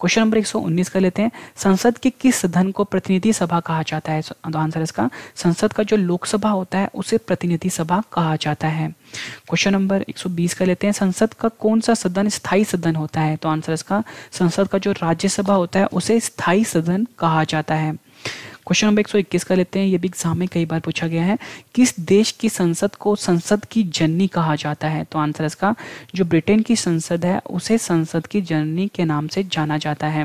क्वेश्चन नंबर 119 कर लेते हैं संसद के किस सदन को प्रतिनिधि सभा कहा जाता है तो आंसर इसका संसद का जो लोकसभा होता है उसे प्रतिनिधि सभा कहा जाता है क्वेश्चन नंबर 120 कर लेते हैं संसद का कौन सा सदन स्थाई सदन होता है तो आंसर इसका संसद का जो राज्यसभा होता है उसे स्थाई सदन कहा जाता है क्वेश्चन नंबर एक सौ इक्कीस का लेते हैं ये भी एग्जाम में कई बार पूछा गया है किस देश की संसद को संसद की जननी कहा जाता है तो आंसर इसका जो ब्रिटेन की संसद है उसे संसद की जननी के नाम से जाना जाता है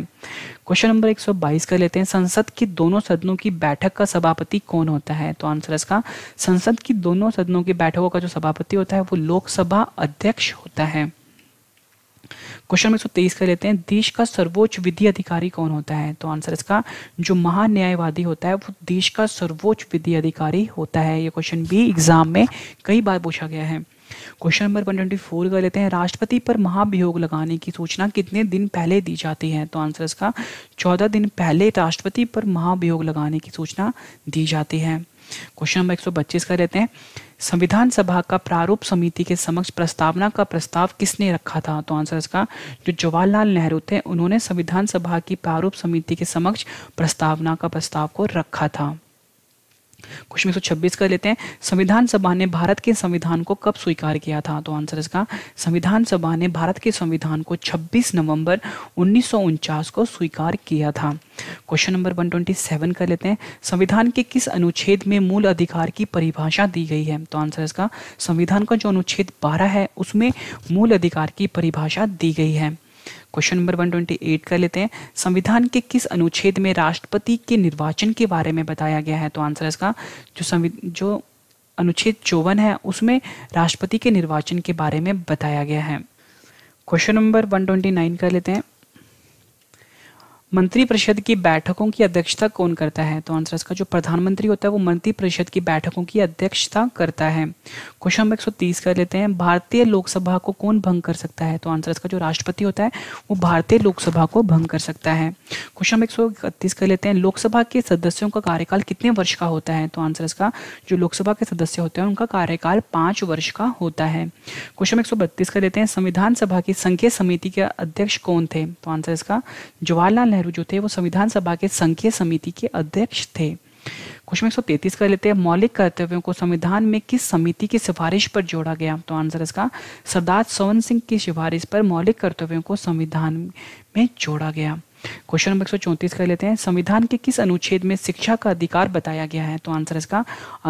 क्वेश्चन नंबर 122 का लेते हैं संसद की दोनों सदनों की बैठक का सभापति कौन होता है तो आंसर इसका संसद की दोनों सदनों की बैठकों का जो सभापति होता है वो लोकसभा अध्यक्ष होता है क्वेश्चन नंबर तेईस का लेते हैं देश का सर्वोच्च विधि अधिकारी कौन होता है तो आंसर इसका जो महान्यायवादी होता है वो देश का सर्वोच्च विधि अधिकारी होता है ये क्वेश्चन भी एग्जाम में कई बार पूछा गया है question number one twenty four का लेते हैं राष्ट्रपति पर महाभियोग लगाने की सूचना कितने दिन पहले दी जाती है तो आंसर इसका चौदह दिन पहले राष्ट्रपति पर महाभियोग लगाने की सूचना दी जाती है क्वेश्चन नंबर 125 का रहते हैं संविधान सभा का प्रारूप समिति के समक्ष प्रस्तावना का प्रस्ताव किसने रखा था तो आंसर इसका जो जवाहरलाल नेहरू थे उन्होंने संविधान सभा की प्रारूप समिति के समक्ष प्रस्तावना का प्रस्ताव को रखा था क्वेश्चन एक छब्बीस का लेते हैं संविधान सभा ने भारत के संविधान को कब स्वीकार किया था तो आंसर इसका संविधान सभा ने भारत के संविधान को 26 नवंबर उन्नीस को स्वीकार किया था क्वेश्चन नंबर 127 का लेते हैं संविधान के किस अनुच्छेद में मूल अधिकार की परिभाषा दी गई है तो आंसर इसका संविधान का जो अनुच्छेद 12 है उसमें मूल अधिकार की परिभाषा दी गई है क्वेश्चन नंबर 128 कर लेते हैं संविधान के किस अनुच्छेद में राष्ट्रपति के निर्वाचन के बारे में बताया गया है तो आंसर इसका जो संवि जो अनुच्छेद चौवन है उसमें राष्ट्रपति के निर्वाचन के बारे में बताया गया है क्वेश्चन नंबर 129 कर लेते हैं मंत्रिपरिषद की बैठकों की अध्यक्षता कौन करता है तो आंसर इसका जो प्रधानमंत्री होता है वो मंत्रिपरिषद की बैठकों की अध्यक्षता करता है क्वेश्चन नंबर 130 कर लेते हैं भारतीय लोकसभा को कौन भंग कर सकता है तो आंसर इसका जो राष्ट्रपति होता है वो भारतीय लोकसभा को भंग कर सकता है क्वेश्चन नंबर एक कर लेते हैं लोकसभा के सदस्यों का कार्यकाल कितने वर्ष का होता है तो आंसर इसका जो लोकसभा के सदस्य होते हैं उनका कार्यकाल पांच वर्ष का होता है क्वेश्चन नंबर एक कर लेते हैं संविधान सभा की संघीय समिति के अध्यक्ष कौन थे तो आंसर इसका जवाहरलाल नेहरू जो थे वो संविधान सभा के संघीय समिति के अध्यक्ष थे क्वेश्चन एक सौ का लेते हैं मौलिक कर्तव्यों को संविधान में किस समिति की सिफारिश पर जोड़ा गया तो आंसर इसका सरदार सोवन सिंह की सिफारिश पर मौलिक कर्तव्यों को संविधान में जोड़ा गया क्वेश्चन नंबर एक सौ कर लेते हैं संविधान के किस अनुच्छेद में शिक्षा का अधिकार बताया गया है तो आंसर इसका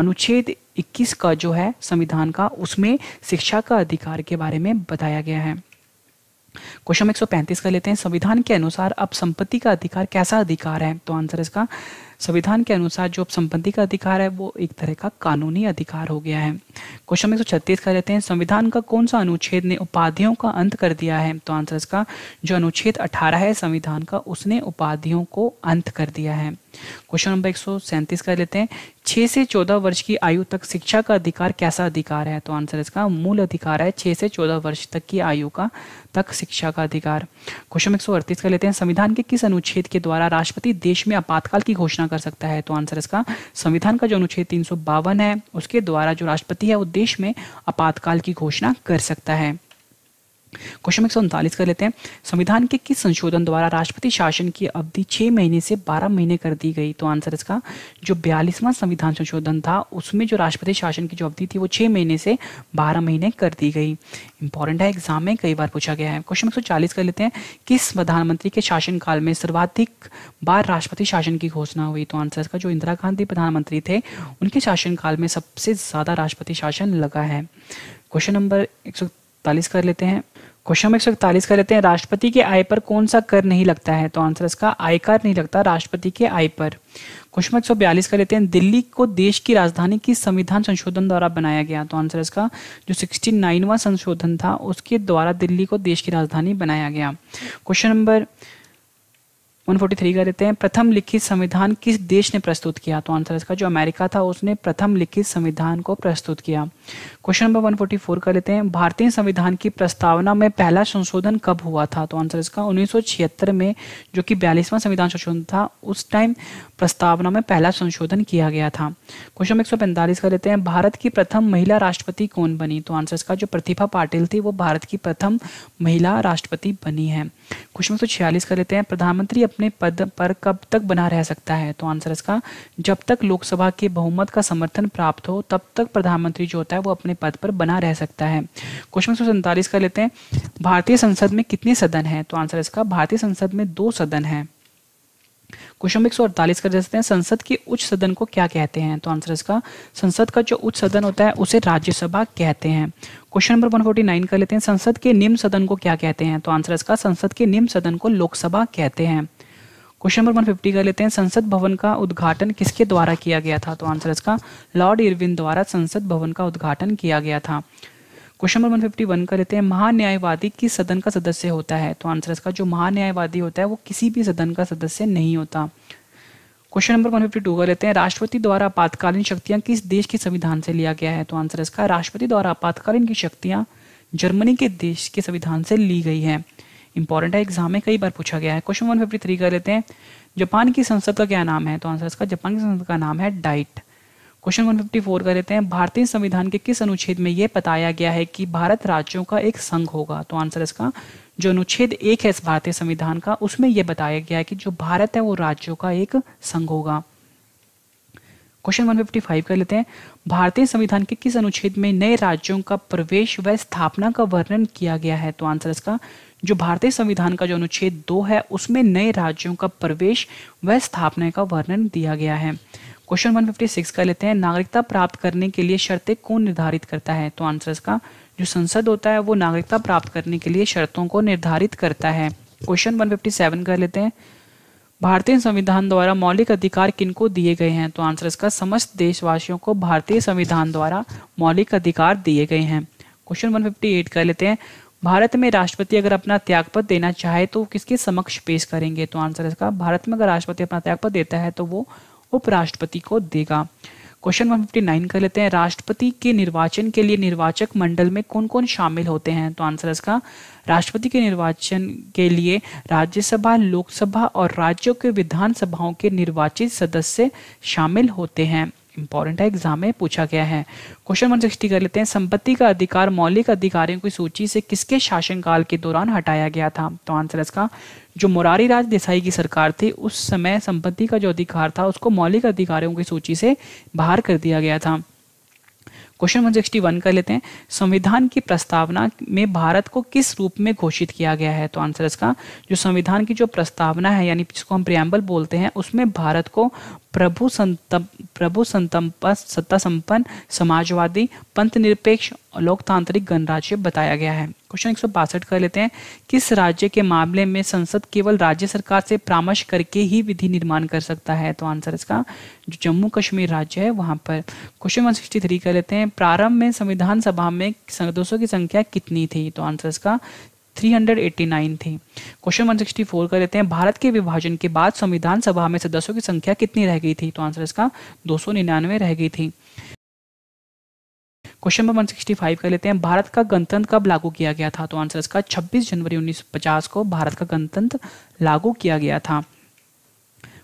अनुच्छेद 21 का जो है संविधान का उसमें शिक्षा का अधिकार के बारे में बताया गया है क्वेश्चन एक 135 कर लेते हैं संविधान के अनुसार अब संपत्ति का अधिकार कैसा अधिकार है तो आंसर इसका संविधान के अनुसार जो संपत्ति का अधिकार है वो एक तरह का कानूनी अधिकार हो गया है क्वेश्चन एक सौ छत्तीस कर लेते हैं संविधान का कौन सा अनुच्छेद ने उपाधियों का अंत कर दिया है तो आंसर इसका जो अनुच्छेद अठारह है संविधान का उसने उपाधियों को अंत कर दिया है क्वेश्चन नंबर एक कर लेते हैं छह से चौदह वर्ष की आयु तक शिक्षा का अधिकार कैसा अधिकार है तो आंसर इसका मूल अधिकार है छह से चौदह वर्ष तक की आयु का तक शिक्षा का अधिकार क्वेश्चन एक सौ अड़तीस कर लेते हैं संविधान के किस अनुच्छेद के द्वारा राष्ट्रपति देश में आपातकाल की घोषणा घोषणा कर सकता है तो आंसर इसका संविधान का जो अनुच्छेद तीन है उसके द्वारा जो राष्ट्रपति है वो देश में आपातकाल की घोषणा कर सकता है क्वेश्चन एक सौ उनतालीस कर लेते हैं संविधान के किस संशोधन द्वारा राष्ट्रपति शासन की अवधि छह महीने से बारह महीने कर दी गई तो आंसर इसका जो बयालीसवां संविधान संशोधन था उसमें जो राष्ट्रपति शासन की जो अवधि थी वो छह महीने से बारह महीने कर दी गई इंपॉर्टेंट है एग्जाम में कई बार पूछा गया है क्वेश्चन एक सौ चालीस कर लेते हैं किस प्रधानमंत्री के शासनकाल में सर्वाधिक बार राष्ट्रपति शासन की घोषणा हुई तो आंसर इसका जो इंदिरा गांधी प्रधानमंत्री थे उनके शासनकाल में सबसे ज़्यादा राष्ट्रपति शासन लगा है क्वेश्चन नंबर एक सौ कर लेते हैं क्वेश्चन नंबर एक का लेते हैं राष्ट्रपति के आय पर कौन सा कर नहीं लगता है तो आंसर इसका आयकर नहीं लगता राष्ट्रपति के आय पर क्वेश्चन नंबर एक का लेते हैं दिल्ली को देश की राजधानी की संविधान संशोधन द्वारा बनाया गया तो आंसर इसका जो सिक्सटी नाइनवा संशोधन था उसके द्वारा दिल्ली को देश की राजधानी बनाया गया क्वेश्चन नंबर 143 का देते हैं प्रथम लिखित संविधान किस देश ने प्रस्तुत किया तो आंसर इसका जो अमेरिका था उसने प्रथम लिखित संविधान को प्रस्तुत किया क्वेश्चन नंबर 144 का लेते हैं भारतीय संविधान की प्रस्तावना में पहला संशोधन कब हुआ था तो आंसर इसका 1976 में जो कि बयालीसवां संविधान संशोधन था उस टाइम प्रस्तावना में पहला संशोधन किया गया था क्वेश्चन नंबर एक का लेते हैं भारत की प्रथम महिला राष्ट्रपति कौन बनी तो आंसर इसका जो प्रतिभा पाटिल थी वो भारत की प्रथम महिला राष्ट्रपति बनी है क्वेश्चन नंबर छियालीस कर लेते हैं प्रधानमंत्री अपने पद पर कब तक बना रह सकता है तो आंसर इसका जब तक लोकसभा के बहुमत का समर्थन प्राप्त हो तब तक प्रधानमंत्री जो होता है वो अपने पद पर बना रह सकता है क्वेश्चन नंबर सैंतालीस कर लेते हैं भारतीय संसद में कितने सदन हैं तो आंसर इसका भारतीय संसद में दो सदन हैं क्वेश्चन एक सौ अड़तालीस कर देते हैं संसद के उच्च सदन को क्या कहते हैं तो आंसर इसका संसद का जो उच्च सदन होता है उसे राज्यसभा कहते हैं क्वेश्चन नंबर नाइन कर लेते हैं संसद के निम्न सदन को क्या कहते हैं तो आंसर इसका संसद के निम्न सदन को लोकसभा कहते हैं क्वेश्चन नंबर वन फिफ्टी कर लेते हैं संसद भवन का उद्घाटन किसके द्वारा किया गया था तो आंसर इसका लॉर्ड इरविन द्वारा संसद भवन का उद्घाटन किया गया था क्वेश्चन नंबर 151 का लेते हैं महान्यायवादी किस सदन का सदस्य होता है तो आंसर इसका जो महान्यायवादी होता है वो किसी भी सदन का सदस्य नहीं होता क्वेश्चन नंबर 152 का लेते हैं राष्ट्रपति द्वारा आपातकालीन शक्तियां किस देश के संविधान से लिया गया है तो आंसर इसका राष्ट्रपति द्वारा आपातकालीन की शक्तियां जर्मनी के देश के संविधान से ली गई है इंपॉर्टेंट है एग्जाम में कई बार पूछा गया है क्वेश्चन वन फिफ्टी थ्री कर लेते हैं जापान की संसद का क्या नाम है तो आंसर इसका जापान की संसद का नाम है डाइट क्वेश्चन फोर कर लेते हैं भारतीय संविधान के किस अनुच्छेद में यह बताया गया है कि भारत राज्यों का एक संघ होगा तो आंसर इसका जो अनुच्छेद एक है इस भारतीय संविधान का उसमें यह बताया गया है कि जो भारत है वो राज्यों का एक संघ होगा क्वेश्चन 155 कर लेते हैं भारतीय संविधान के किस अनुच्छेद में नए राज्यों का प्रवेश व स्थापना का वर्णन किया गया है तो आंसर इसका जो भारतीय संविधान का जो अनुच्छेद दो है उसमें नए राज्यों का प्रवेश व स्थापना का वर्णन दिया गया है क्वेश्चन 156 का लेते हैं नागरिकता प्राप्त करने के लिए शर्तें कौन निर्धारित करता है तो आंसर इसका जो संसद होता है वो नागरिकता प्राप्त करने के लिए शर्तों को निर्धारित करता है क्वेश्चन सेवन कर लेते हैं भारतीय संविधान द्वारा मौलिक अधिकार किनको दिए गए हैं तो आंसर इसका समस्त देशवासियों को भारतीय संविधान द्वारा मौलिक अधिकार दिए गए हैं क्वेश्चन वन फिफ्टी एट कर लेते हैं भारत में राष्ट्रपति अगर अपना त्यागपत देना चाहे तो किसके समक्ष पेश करेंगे तो आंसर इसका भारत में अगर राष्ट्रपति अपना त्यागपत देता है तो वो उपराष्ट्रपति को देगा क्वेश्चन वन फिफ्टी नाइन कर लेते हैं राष्ट्रपति के निर्वाचन के लिए निर्वाचक मंडल में कौन कौन शामिल होते हैं तो आंसर इसका राष्ट्रपति के निर्वाचन के लिए राज्यसभा लोकसभा और राज्यों के विधानसभाओं के निर्वाचित सदस्य शामिल होते हैं इंपॉर्टेंट है एग्जाम में पूछा गया है क्वेश्चन वन सिक्सटी कर लेते हैं संपत्ति का अधिकार मौलिक अधिकारियों की सूची से किसके शासनकाल के दौरान हटाया गया था तो आंसर इसका जो मुरारी राज देसाई की सरकार थी उस समय संपत्ति का जो अधिकार था उसको मौलिक अधिकारों की सूची से बाहर कर दिया गया था क्वेश्चन सिक्सटी वन कर लेते हैं संविधान की प्रस्तावना में भारत को किस रूप में घोषित किया गया है तो आंसर इसका जो संविधान की जो प्रस्तावना है यानी जिसको हम प्रियम्बल बोलते हैं उसमें भारत को प्रभु संत प्रभु संतप सत्ता संपन्न समाजवादी पंथ निरपेक्ष लोकतांत्रिक गणराज्य बताया गया है क्वेश्चन एक कर लेते हैं किस राज्य के मामले में संसद केवल राज्य सरकार से परामर्श करके ही विधि निर्माण कर सकता है तो आंसर इसका जो जम्मू कश्मीर राज्य है वहां पर क्वेश्चन 163 कर लेते हैं प्रारंभ में संविधान सभा में सदस्यों की संख्या कितनी थी तो आंसर इसका 389 थी क्वेश्चन 164 कर लेते हैं भारत के विभाजन के बाद संविधान सभा में सदस्यों की संख्या कितनी रह गई थी तो आंसर इसका दो रह गई थी क्वेश्चन नंबर 165 कर लेते हैं भारत का गणतंत्र कब लागू किया गया था तो आंसर इसका 26 जनवरी 1950 को भारत का गणतंत्र लागू किया गया था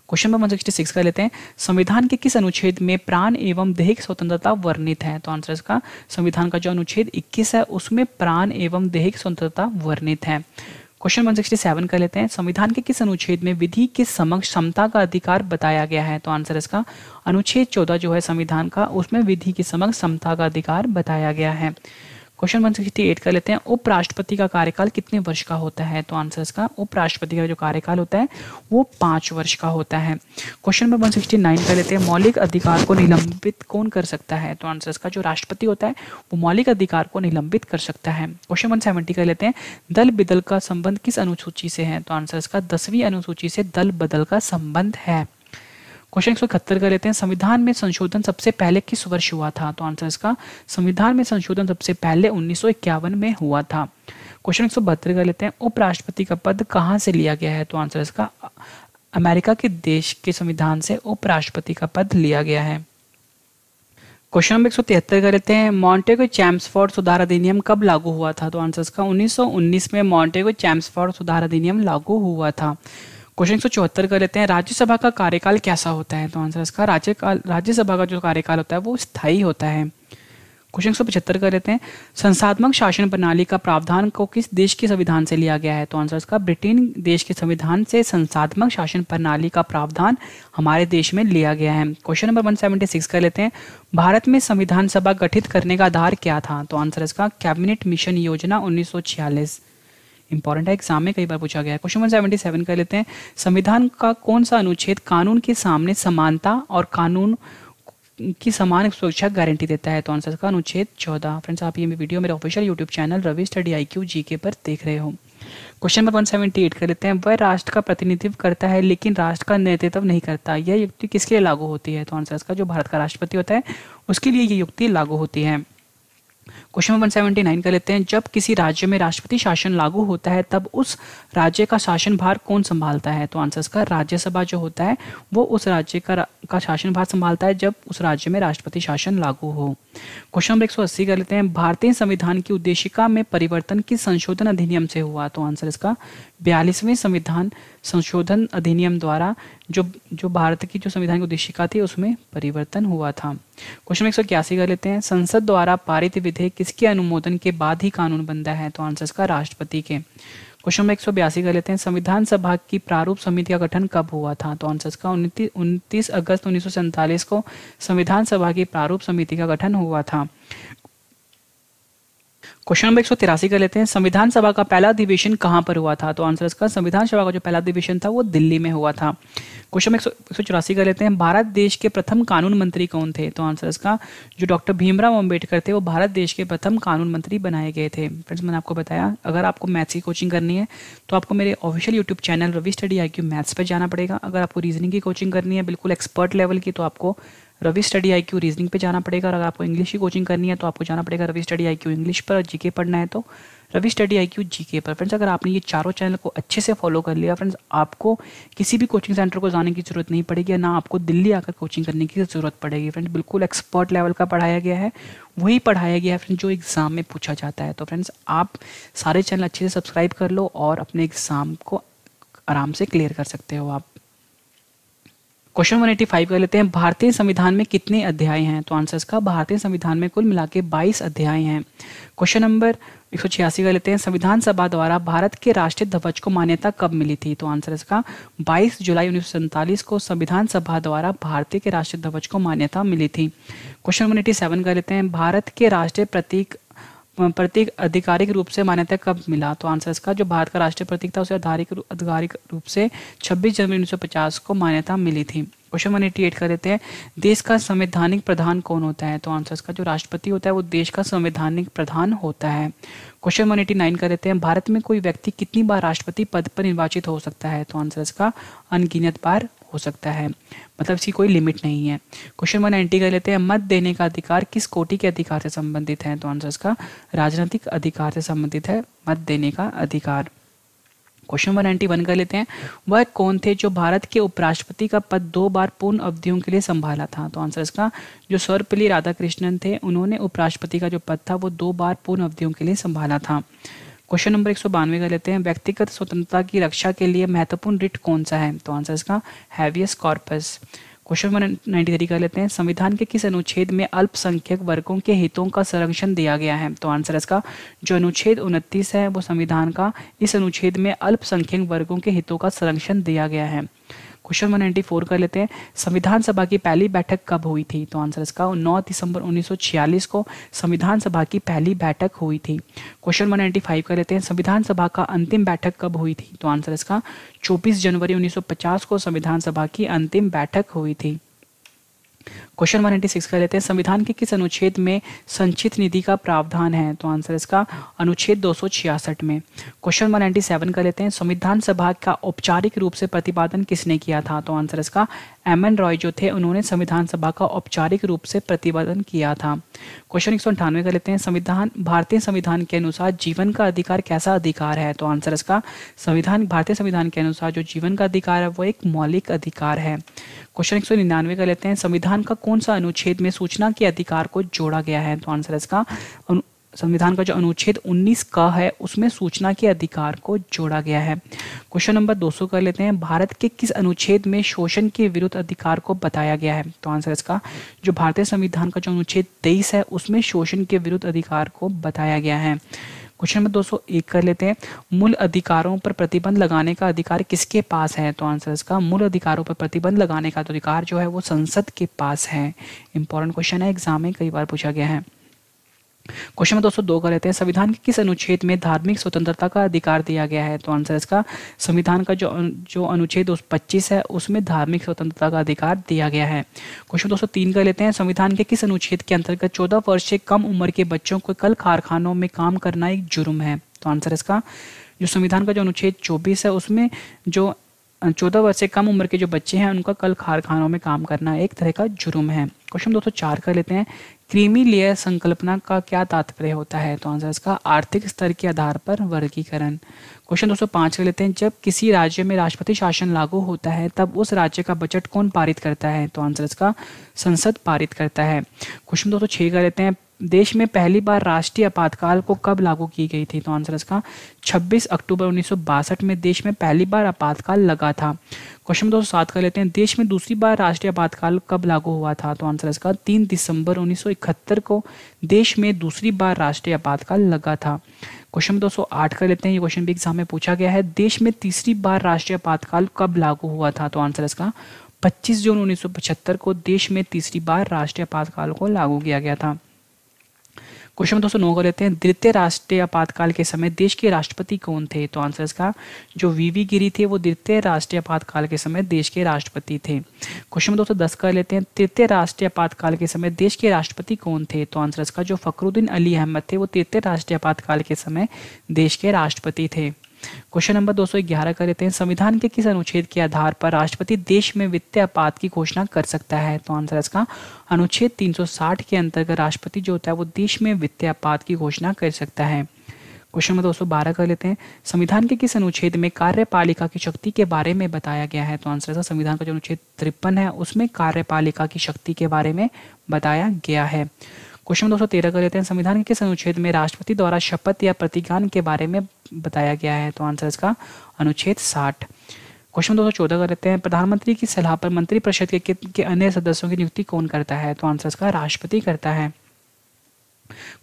question number one sixty six का लेते हैं संविधान के किस अनुच्छेद में प्राण एवं देहिक स्वतंत्रता वर्णित है तो आंसर इसका संविधान का जो अनुच्छेद इक्कीस है उसमें प्राण एवं देहिक स्वतंत्रता वर्णित है क्वेश्चन 167 कर लेते हैं संविधान के किस अनुच्छेद में विधि के समक्ष समता का अधिकार बताया गया है तो आंसर इसका अनुच्छेद 14 जो है संविधान का उसमें विधि के समक्ष समता का अधिकार बताया गया है क्वेश्चन वन सिक्सटी एट कर लेते हैं उपराष्ट्रपति का कार्यकाल कितने वर्ष का होता है तो आंसर इसका उपराष्ट्रपति का जो कार्यकाल होता है वो पाँच वर्ष का होता है question number one sixty nine कर लेते हैं मौलिक अधिकार को निलंबित कौन कर सकता है तो आंसर इसका जो राष्ट्रपति होता है वो मौलिक अधिकार को निलंबित कर सकता है क्वेश्चन वन सेवेंटी कर लेते हैं दल बिदल का संबंध किस अनुसूची से है तो आंसर इसका दसवीं अनुसूची से दल बदल का संबंध है क्वेश्चन एक सौ इकहत्तर कर लेते हैं संविधान में संशोधन सबसे पहले किस वर्ष हुआ था तो आंसर इसका संविधान में संशोधन सबसे पहले उन्नीस सौ इक्यावन में हुआ था क्वेश्चन एक सौ बहत्तर का लेते हैं उपराष्ट्रपति का पद कहाँ से लिया गया है तो आंसर इसका अमेरिका के देश के संविधान से उपराष्ट्रपति का पद लिया गया है क्वेश्चन नंबर एक सौ तिहत्तर का लेते हैं मॉन्टेगो चैम्सफोर्ड सुधार अधिनियम कब लागू हुआ था तो आंसर इसका 1919 में मॉन्टेगो चैम्सफोर्ड सुधार अधिनियम लागू हुआ था क्वेश्चन सौ चौहत्तर कर लेते हैं राज्यसभा का कार्यकाल कैसा होता है तो आंसर इसका राज्यकाल राज्यसभा का जो कार्यकाल होता है वो स्थायी होता है क्वेश्चन सौ पचहत्तर कर लेते हैं संसात्मक शासन प्रणाली का प्रावधान को किस देश के संविधान से लिया गया है तो आंसर इसका ब्रिटेन देश के संविधान से संसात्मक शासन प्रणाली का प्रावधान हमारे देश में लिया गया है question number one seventy six कर लेते हैं भारत में संविधान सभा गठित करने का आधार क्या था तो आंसर इसका कैबिनेट मिशन योजना उन्नीस सौ छियालीस इंपॉर्टेंट है एग्जाम में कई बार पूछा गया है क्वेश्चन सेवेंटी सेवन कर लेते हैं संविधान का कौन सा अनुच्छेद कानून के सामने समानता और कानून की समान सुरक्षा गारंटी देता है तो आंसर का अनुच्छेद चौदह फ्रेंड्स आप ये वीडियो मेरे official YouTube channel Ravi study I Q G पर देख रहे हो क्वेश्चन नंबर 178 कर लेते हैं वह राष्ट्र का प्रतिनिधित्व करता है लेकिन राष्ट्र का नेतृत्व नहीं करता यह युक्ति किसके लिए लागू होती है तो आंसर इसका जो भारत का राष्ट्रपति होता है उसके लिए यह युक्ति लागू होती है क्वेश्चन नंबर 179 कर लेते हैं जब किसी राज्य में राष्ट्रपति शासन लागू होता है तब उस राज्य का भार कौन संभालता है तो आंसर इसका राज्यसभा जो होता है वो उस राज्य का का भार संभालता है जब उस राज्य में राष्ट्रपति शासन लागू हो क्वेश्चन नंबर 180 कर लेते हैं भारतीय संविधान की उद्देशिका में परिवर्तन किस संशोधन अधिनियम से हुआ तो आंसर इसका बयालीसवें संविधान संशोधन अधिनियम द्वारा जो जो भारत की जो संविधान की उद्देशिका थी उसमें परिवर्तन हुआ था क्वेश्चन एक सौ इक्यासी कर लेते हैं संसद द्वारा पारित विधेयक किसके अनुमोदन के बाद ही कानून बनता है तो आंसर इसका राष्ट्रपति के क्वेश्चन नंबर एक कर लेते हैं संविधान सभा की प्रारूप समिति का गठन कब हुआ था तो आंसर इसका उनतीस अगस्त उन्नीस को संविधान सभा की प्रारूप समिति का गठन हुआ था क्वेश्चन नंबर एक सौ तिरासी कर लेते हैं संविधान सभा का पहला अधिवेशन कहां पर हुआ था तो आंसर इसका संविधान सभा का जो पहला अधिवेशन था वो दिल्ली में हुआ था क्वेश्चन नंबर एक सौ चौरासी कर लेते हैं भारत देश के प्रथम कानून मंत्री कौन थे तो आंसर इसका जो डॉक्टर भीमराव अम्बेडकर थे वो भारत देश के प्रथम कानून मंत्री बनाए गए थे फ्रेंड्स मैंने आपको बताया अगर आपको मैथ्स की कोचिंग करनी है तो आपको मेरे official YouTube channel Ravi study I maths पर जाना पड़ेगा अगर आपको रीजनिंग की कोचिंग करनी है बिल्कुल एक्सपर्ट लेवल की तो आपको Ravi study I Q reasoning पे जाना पड़ेगा और अगर आपको इंग्लिश की कोचिंग करनी है तो आपको जाना पड़ेगा Ravi study I Q English पर जीके पढ़ना है तो Ravi study I Q G K पर फ्रेंड्स अगर आपने ये चारों चैनल को अच्छे से फॉलो कर लिया फ्रेंड्स आपको किसी भी कोचिंग सेंटर को जाने की ज़रूरत नहीं पड़ेगी ना आपको दिल्ली आकर कोचिंग करने की ज़रूरत पड़ेगी फ्रेंड्स बिल्कुल एक्सपर्ट लेवल का पढ़ाया गया है वही पढ़ाया गया है फ्रेंड्स जो एग्ज़ाम में पूछा जाता है तो फ्रेंड्स आप सारे चैनल अच्छे से सब्सक्राइब कर लो और अपने एग्ज़ाम को आराम से क्लियर कर सकते हो आप क्वेश्चन वन एटी फाइव कर लेते हैं भारतीय संविधान में कितने अध्याय हैं तो आंसर इसका भारतीय संविधान में कुल मिला के बाईस अध्याय हैं क्वेश्चन नंबर एक सौ छियासी कर लेते हैं संविधान सभा द्वारा भारत के राष्ट्रीय ध्वज को मान्यता कब मिली थी तो आंसर इसका बाईस जुलाई उन्नीस को संविधान सभा द्वारा भारतीय के राष्ट्रीय ध्वज को मान्यता मिली थी क्वेश्चन नंबर एटी सेवन कर लेते हैं भारत के राष्ट्रीय प्रतीक प्रतीक आधिकारिक रूप से मान्यता कब मिला तो आंसर इसका जो भारत का राष्ट्रीय प्रतीक था उसे आधारिक आधिकारिक रूप से 26 जनवरी 1950 को मान्यता मिली थी क्वेश्चन नंबर एटी एट कर देते हैं देश का संवैधानिक प्रधान कौन होता है तो आंसर इसका जो राष्ट्रपति होता है वो देश का संवैधानिक प्रधान होता है क्वेश्चन नंबर एटी नाइन कर देते हैं भारत में कोई व्यक्ति कितनी बार राष्ट्रपति पद पर निर्वाचित हो सकता है तो आंसर इसका अनगिनत बार हो सकता है मतलब इसकी कोई लिमिट नहीं है क्वेश्चन वन नाइन्टी कर लेते हैं मत देने का अधिकार किस कोटि के अधिकार से संबंधित है तो आंसर इसका राजनीतिक अधिकार से संबंधित है मत देने का अधिकार क्वेश्चन नंबर नाइन्टी वन कर लेते हैं वह कौन थे जो भारत के उपराष्ट्रपति का पद दो बार पूर्ण अवधियों के लिए संभाला था तो आंसर इसका जो सर्वपल्ली राधाकृष्णन थे उन्होंने उपराष्ट्रपति का जो पद था वो दो बार पूर्ण अवधियों के लिए संभाला था क्वेश्चन नंबर एक कर लेते हैं व्यक्तिगत स्वतंत्रता की रक्षा के लिए महत्वपूर्ण रिट कौन सा है तो आंसर इसका habeas corpus question number ninety three कर लेते हैं संविधान के किस अनुच्छेद में अल्पसंख्यक वर्गों के हितों का संरक्षण दिया गया है तो आंसर इसका जो अनुच्छेद उनतीस है वो संविधान का इस अनुच्छेद में अल्पसंख्यक वर्गों के हितों का संरक्षण दिया गया है क्वेश्चन वन फोर कर लेते हैं संविधान सभा की पहली बैठक कब हुई थी तो आंसर इसका नौ दिसंबर छियालीस को संविधान सभा की पहली बैठक हुई थी क्वेश्चन वन फाइव कर लेते हैं संविधान सभा का अंतिम बैठक कब हुई थी तो आंसर इसका चौबीस जनवरी पचास को संविधान सभा की अंतिम बैठक हुई थी क्वेश्चन वन एटी सिक्स कर लेते हैं संविधान के किस अनुच्छेद में संचित निधि का प्रावधान है तो आंसर इसका अनुच्छेद दो सौ छियासठ में क्वेश्चन वन एटी सेवन कर लेते हैं संविधान सभा का औपचारिक रूप से प्रतिपादन किसने किया था तो आंसर इसका एम एन रॉय जो थे उन्होंने संविधान सभा का औपचारिक रूप से प्रतिपादन किया था क्वेश्चन एक सौ अंठानवे कर लेते हैं संविधान भारतीय संविधान के अनुसार जीवन का अधिकार कैसा अधिकार है तो आंसर इसका संविधान भारतीय संविधान के अनुसार जो जीवन का अधिकार है वो एक मौलिक अधिकार है क्वेश्चन एक सौ निन्यानवे कर लेते हैं संविधान संविधान का कौन सा अनुच्छेद में सूचना के अधिकार को जोड़ा गया है तो आंसर इसका संविधान का जो अनुच्छेद 19 का है उसमें सूचना के अधिकार को जोड़ा गया है क्वेश्चन नंबर 200 कर लेते हैं भारत के किस अनुच्छेद में शोषण के विरुद्ध अधिकार को बताया गया है तो आंसर इसका जो भारतीय संविधान का जो अनुच्छेद 23 है उसमें शोषण के विरुद्ध अधिकार को बताया गया है क्वेश्चन नंबर दो एक कर लेते हैं मूल अधिकारों पर प्रतिबंध लगाने का अधिकार किसके पास है तो आंसर इसका मूल अधिकारों पर प्रतिबंध लगाने का अधिकार जो है वो संसद के पास है इंपॉर्टेंट क्वेश्चन है एग्जाम में कई बार पूछा गया है क्वेश्चन में दोस्तों दो का लेते हैं संविधान के किस अनुच्छेद में धार्मिक स्वतंत्रता का अधिकार दिया गया है तो आंसर इसका संविधान का जो जो अनुच्छेद उस पच्चीस है उसमें धार्मिक स्वतंत्रता का अधिकार दिया गया है क्वेश्चन दोस्तों तीन का लेते हैं संविधान के किस अनुच्छेद के अंतर्गत चौदह वर्ष से कम उम्र के बच्चों को कल कारखानों में काम करना एक जुर्म है तो आंसर इसका जो संविधान का जो अनुच्छेद चौबीस है उसमें जो चौदह वर्ष से कम उम्र के जो बच्चे हैं उनका कल कारखानों में काम करना एक तरह का जुर्म है क्वेश्चन तो चार कर लेते हैं क्रीमी लेयर संकल्पना का क्या तात्पर्य होता है तो आंसर इसका आर्थिक स्तर के आधार पर वर्गीकरण क्वेश्चन पांच कर लेते हैं जब किसी राज्य में राष्ट्रपति शासन लागू होता है तब उस राज्य का बजट कौन पारित करता है तो आंसर इसका संसद पारित करता है क्वेश्चन छह कर लेते हैं देश में पहली बार राष्ट्रीय आपातकाल को कब लागू की गई थी तो आंसर इसका 26 अक्टूबर उन्नीस में देश में पहली बार आपातकाल लगा था क्वेश्चन दो सात कर लेते हैं देश में दूसरी बार राष्ट्रीय आपातकाल कब लागू हुआ था तो आंसर इसका 3 दिसंबर 1971 को देश में दूसरी बार राष्ट्रीय आपातकाल लगा था क्वेश्चन दो सौ आठ कर लेते हैं ये क्वेश्चन भी एग्जाम में पूछा गया है देश में तीसरी बार राष्ट्रीय आपातकाल कब लागू हुआ था तो आंसर इसका 25 जून 1975 को देश में तीसरी बार राष्ट्रीय आपातकाल को लागू किया गया था क्वेश्चन दोस्तों नौ को लेते हैं द्वितीय राष्ट्रीय आपातकाल के समय देश के राष्ट्रपति कौन थे तो आंसर इसका जो वीवी गिरी थे वो द्वितीय राष्ट्रीय आपातकाल के समय देश के राष्ट्रपति थे क्वेश्चन दोस्तों दस का लेते हैं तृतीय राष्ट्रीय आपातकाल के समय देश के राष्ट्रपति कौन थे तो आंसर इसका जो फखरुद्दीन अली अहमद थे वो तृतीय राष्ट्रीय आपातकाल के समय देश के राष्ट्रपति थे क्वेश्चन नंबर 211 कर लेते हैं संविधान के किस अनुच्छेद के आधार पर राष्ट्रपति देश में वित्तीय आपात की घोषणा कर सकता है तो आंसर इसका अनुच्छेद 360 के अंतर्गत राष्ट्रपति जो होता है वो देश में वित्तीय आपात की घोषणा कर सकता है क्वेश्चन नंबर 212 कर लेते हैं संविधान के किस अनुच्छेद में कार्यपालिका की शक्ति के बारे में बताया गया है तो आंसर इसका संविधान का जो अनुच्छेद तिरपन है उसमें कार्यपालिका की शक्ति के बारे में बताया गया है क्वेश्चन दो सौ तेरह कर लेते हैं संविधान के किस अनुच्छेद में राष्ट्रपति द्वारा शपथ या प्रतिज्ञान के बारे में बताया गया है तो आंसर इसका अनुच्छेद साठ क्वेश्चन दो सौ चौदह कर लेते हैं प्रधानमंत्री की सलाह पर मंत्रिपरिषद के, के, अन्य सदस्यों की नियुक्ति कौन करता है तो आंसर इसका राष्ट्रपति करता है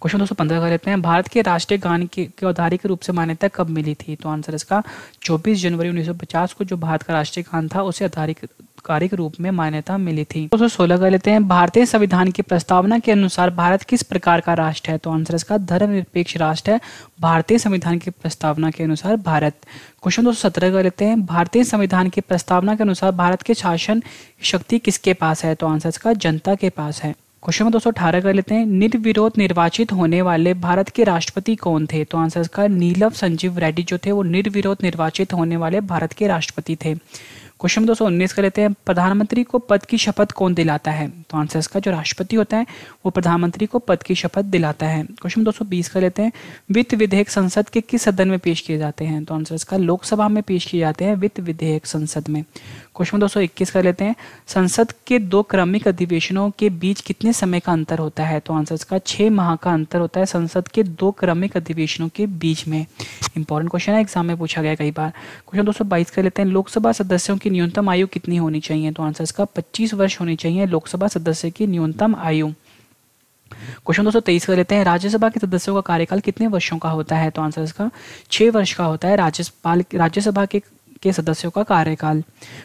क्वेश्चन दो सौ पंद्रह कर लेते हैं भारत के राष्ट्रीय गान के औधारिक रूप से मान्यता कब मिली थी तो आंसर इसका चौबीस जनवरी 1950 को जो भारत का राष्ट्रीय गान था उसे आधारिक कार्य रूप में मान्यता मिली थी दो सोलह कर लेते हैं भारतीय संविधान की प्रस्तावना के अनुसार भारत किस प्रकार का राष्ट्र है तो आंसर इसका धर्म निरपेक्ष राष्ट्र है भारतीय संविधान की प्रस्तावना के अनुसार भारत क्वेश्चन दो कर लेते हैं भारतीय संविधान की प्रस्तावना के अनुसार भारत के शासन शक्ति किसके पास है तो आंसर इसका जनता के पास है क्वेश्चन में दो कर लेते हैं निर्विरोध निर्वाचित होने वाले भारत के राष्ट्रपति कौन थे तो आंसर इसका नीलव संजीव रेड्डी जो थे वो निर्विरोध निर्वाचित होने वाले भारत के राष्ट्रपति थे क्वेश्चन दो सौ उन्नीस का लेते हैं प्रधानमंत्री को पद की शपथ कौन दिलाता है तो आंसर इसका जो राष्ट्रपति होता है वो प्रधानमंत्री को पद की शपथ दिलाता है क्वेश्चन दो सौ बीस का लेते हैं वित्त विधेयक संसद के किस सदन में पेश किए जाते हैं तो आंसर इसका लोकसभा में पेश किए जाते हैं वित्त विधेयक संसद में क्वेश्चन दो सौ इक्कीस कर लेते हैं संसद के दो क्रमिक अधिवेशनों के बीच कितने समय का अंतर होता है तो आंसर इसका छः माह का अंतर होता है संसद के दो क्रमिक अधिवेशनों के बीच में इंपॉर्टेंट क्वेश्चन है एग्जाम में पूछा गया कई बार क्वेश्चन दोस्तों बाईस कर लेते हैं लोकसभा सदस्यों की न्यूनतम आयु कितनी होनी चाहिए तो आंसर इसका पच्चीस वर्ष होनी चाहिए लोकसभा सदस्य की न्यूनतम आयु क्वेश्चन दोस्तों तेईस कर लेते हैं राज्यसभा के सदस्यों का कार्यकाल कितने वर्षों का होता है तो आंसर इसका छह वर्ष का होता है राज्यपाल राज्यसभा के के सदस्यों का कार्यकाल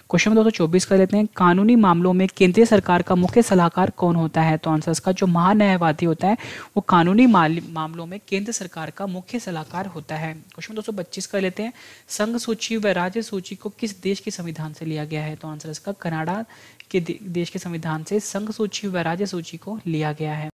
क्वेश्चन दो सौ चौबीस कर लेते हैं कानूनी मामलों में केंद्रीय सरकार का मुख्य सलाहकार कौन होता है तो आंसर इसका जो महान्यायवादी होता है वो कानूनी मामलों में केंद्र सरकार का मुख्य सलाहकार होता है क्वेश्चन दो सौ पच्चीस कर लेते हैं संघ सूची व राज्य सूची को किस देश के संविधान से लिया गया है तो आंसर इसका कनाडा के देश के संविधान से संघ सूची व राज्य सूची को लिया गया है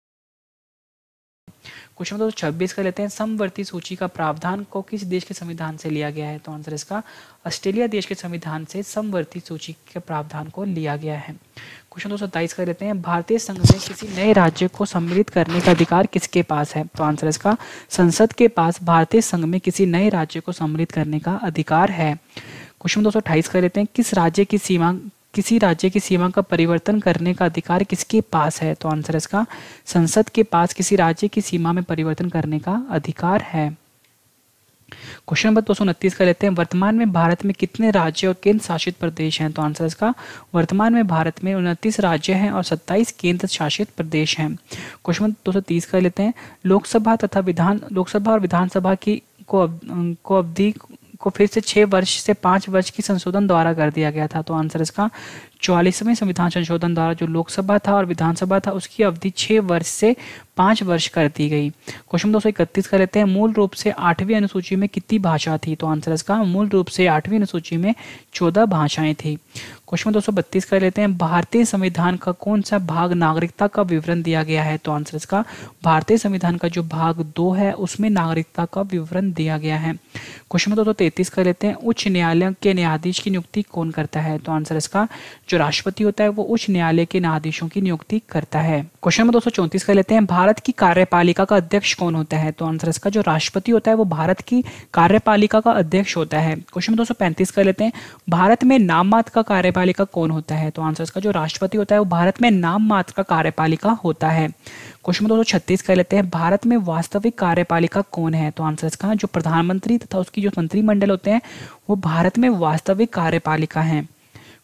क्वेश्चन नंबर मतलब तो छब्बीस का लेते हैं समवर्ती सूची का प्रावधान को किस देश के संविधान से लिया गया है तो आंसर इसका ऑस्ट्रेलिया देश के संविधान से समवर्ती सूची के प्रावधान को लिया गया है क्वेश्चन दो सत्ताईस का लेते हैं भारतीय संघ में किसी नए राज्य को सम्मिलित करने का अधिकार किसके पास है तो आंसर इसका संसद के पास भारतीय संघ में किसी नए राज्य को सम्मिलित करने का अधिकार है क्वेश्चन दो सौ अट्ठाईस का लेते हैं किस राज्य की सीमा किसी राज्य की सीमा का परिवर्तन करने का अधिकार किसके पास है तो आंसर इसका संसद के पास किसी राज्य की सीमा में परिवर्तन करने का अधिकार है क्वेश्चन नंबर दो सौ का लेते हैं वर्तमान में भारत में कितने राज्य और केंद्र शासित प्रदेश हैं तो आंसर इसका वर्तमान में भारत में उनतीस राज्य हैं और 27 केंद्र शासित प्रदेश हैं क्वेश्चन नंबर दो सौ का लेते हैं लोकसभा तथा विधान लोकसभा और विधानसभा की को अवधि को फिर से छह वर्ष से पांच वर्ष की संशोधन द्वारा कर दिया गया था तो आंसर इसका चौवालीसवें संविधान संशोधन द्वारा जो लोकसभा था और विधानसभा था उसकी अवधि छह वर्ष से पांच वर्ष कर दी गई क्वेश्चन दो सौ इकतीस का लेते हैं मूल रूप से आठवीं अनुसूची में कितनी भाषा थी तो आंसर इसका मूल रूप से आठवीं अनुसूची में चौदह भाषाएं थी क्वेश्चन दो का लेते हैं भारतीय संविधान का कौन सा भाग नागरिकता का विवरण दिया गया है तो आंसर इसका भारतीय संविधान का जो भाग दो है उसमें नागरिकता का विवरण दिया गया है क्वेश्चन दो का लेते हैं उच्च न्यायालय के न्यायाधीश की नियुक्ति कौन करता है तो आंसर इसका जो राष्ट्रपति होता है वो उच्च न्यायालय के न्यायाधीशों की नियुक्ति करता है क्वेश्चन नंबर दो का लेते हैं भारत की कार्यपालिका का अध्यक्ष कौन होता है तो आंसर इसका जो राष्ट्रपति होता है वो भारत की कार्यपालिका का अध्यक्ष होता है क्वेश्चन दो सौ कर लेते हैं भारत में नाम मात्र का कार्यपालिका कौन होता है तो आंसर इसका जो राष्ट्रपति होता है वो भारत में नाम मात्र का कार्यपालिका होता है क्वेश्चन दो सौ कर लेते हैं भारत में वास्तविक कार्यपालिका कौन है तो आंसर इसका जो प्रधानमंत्री तथा उसकी जो मंत्रिमंडल होते हैं वो भारत में वास्तविक कार्यपालिका है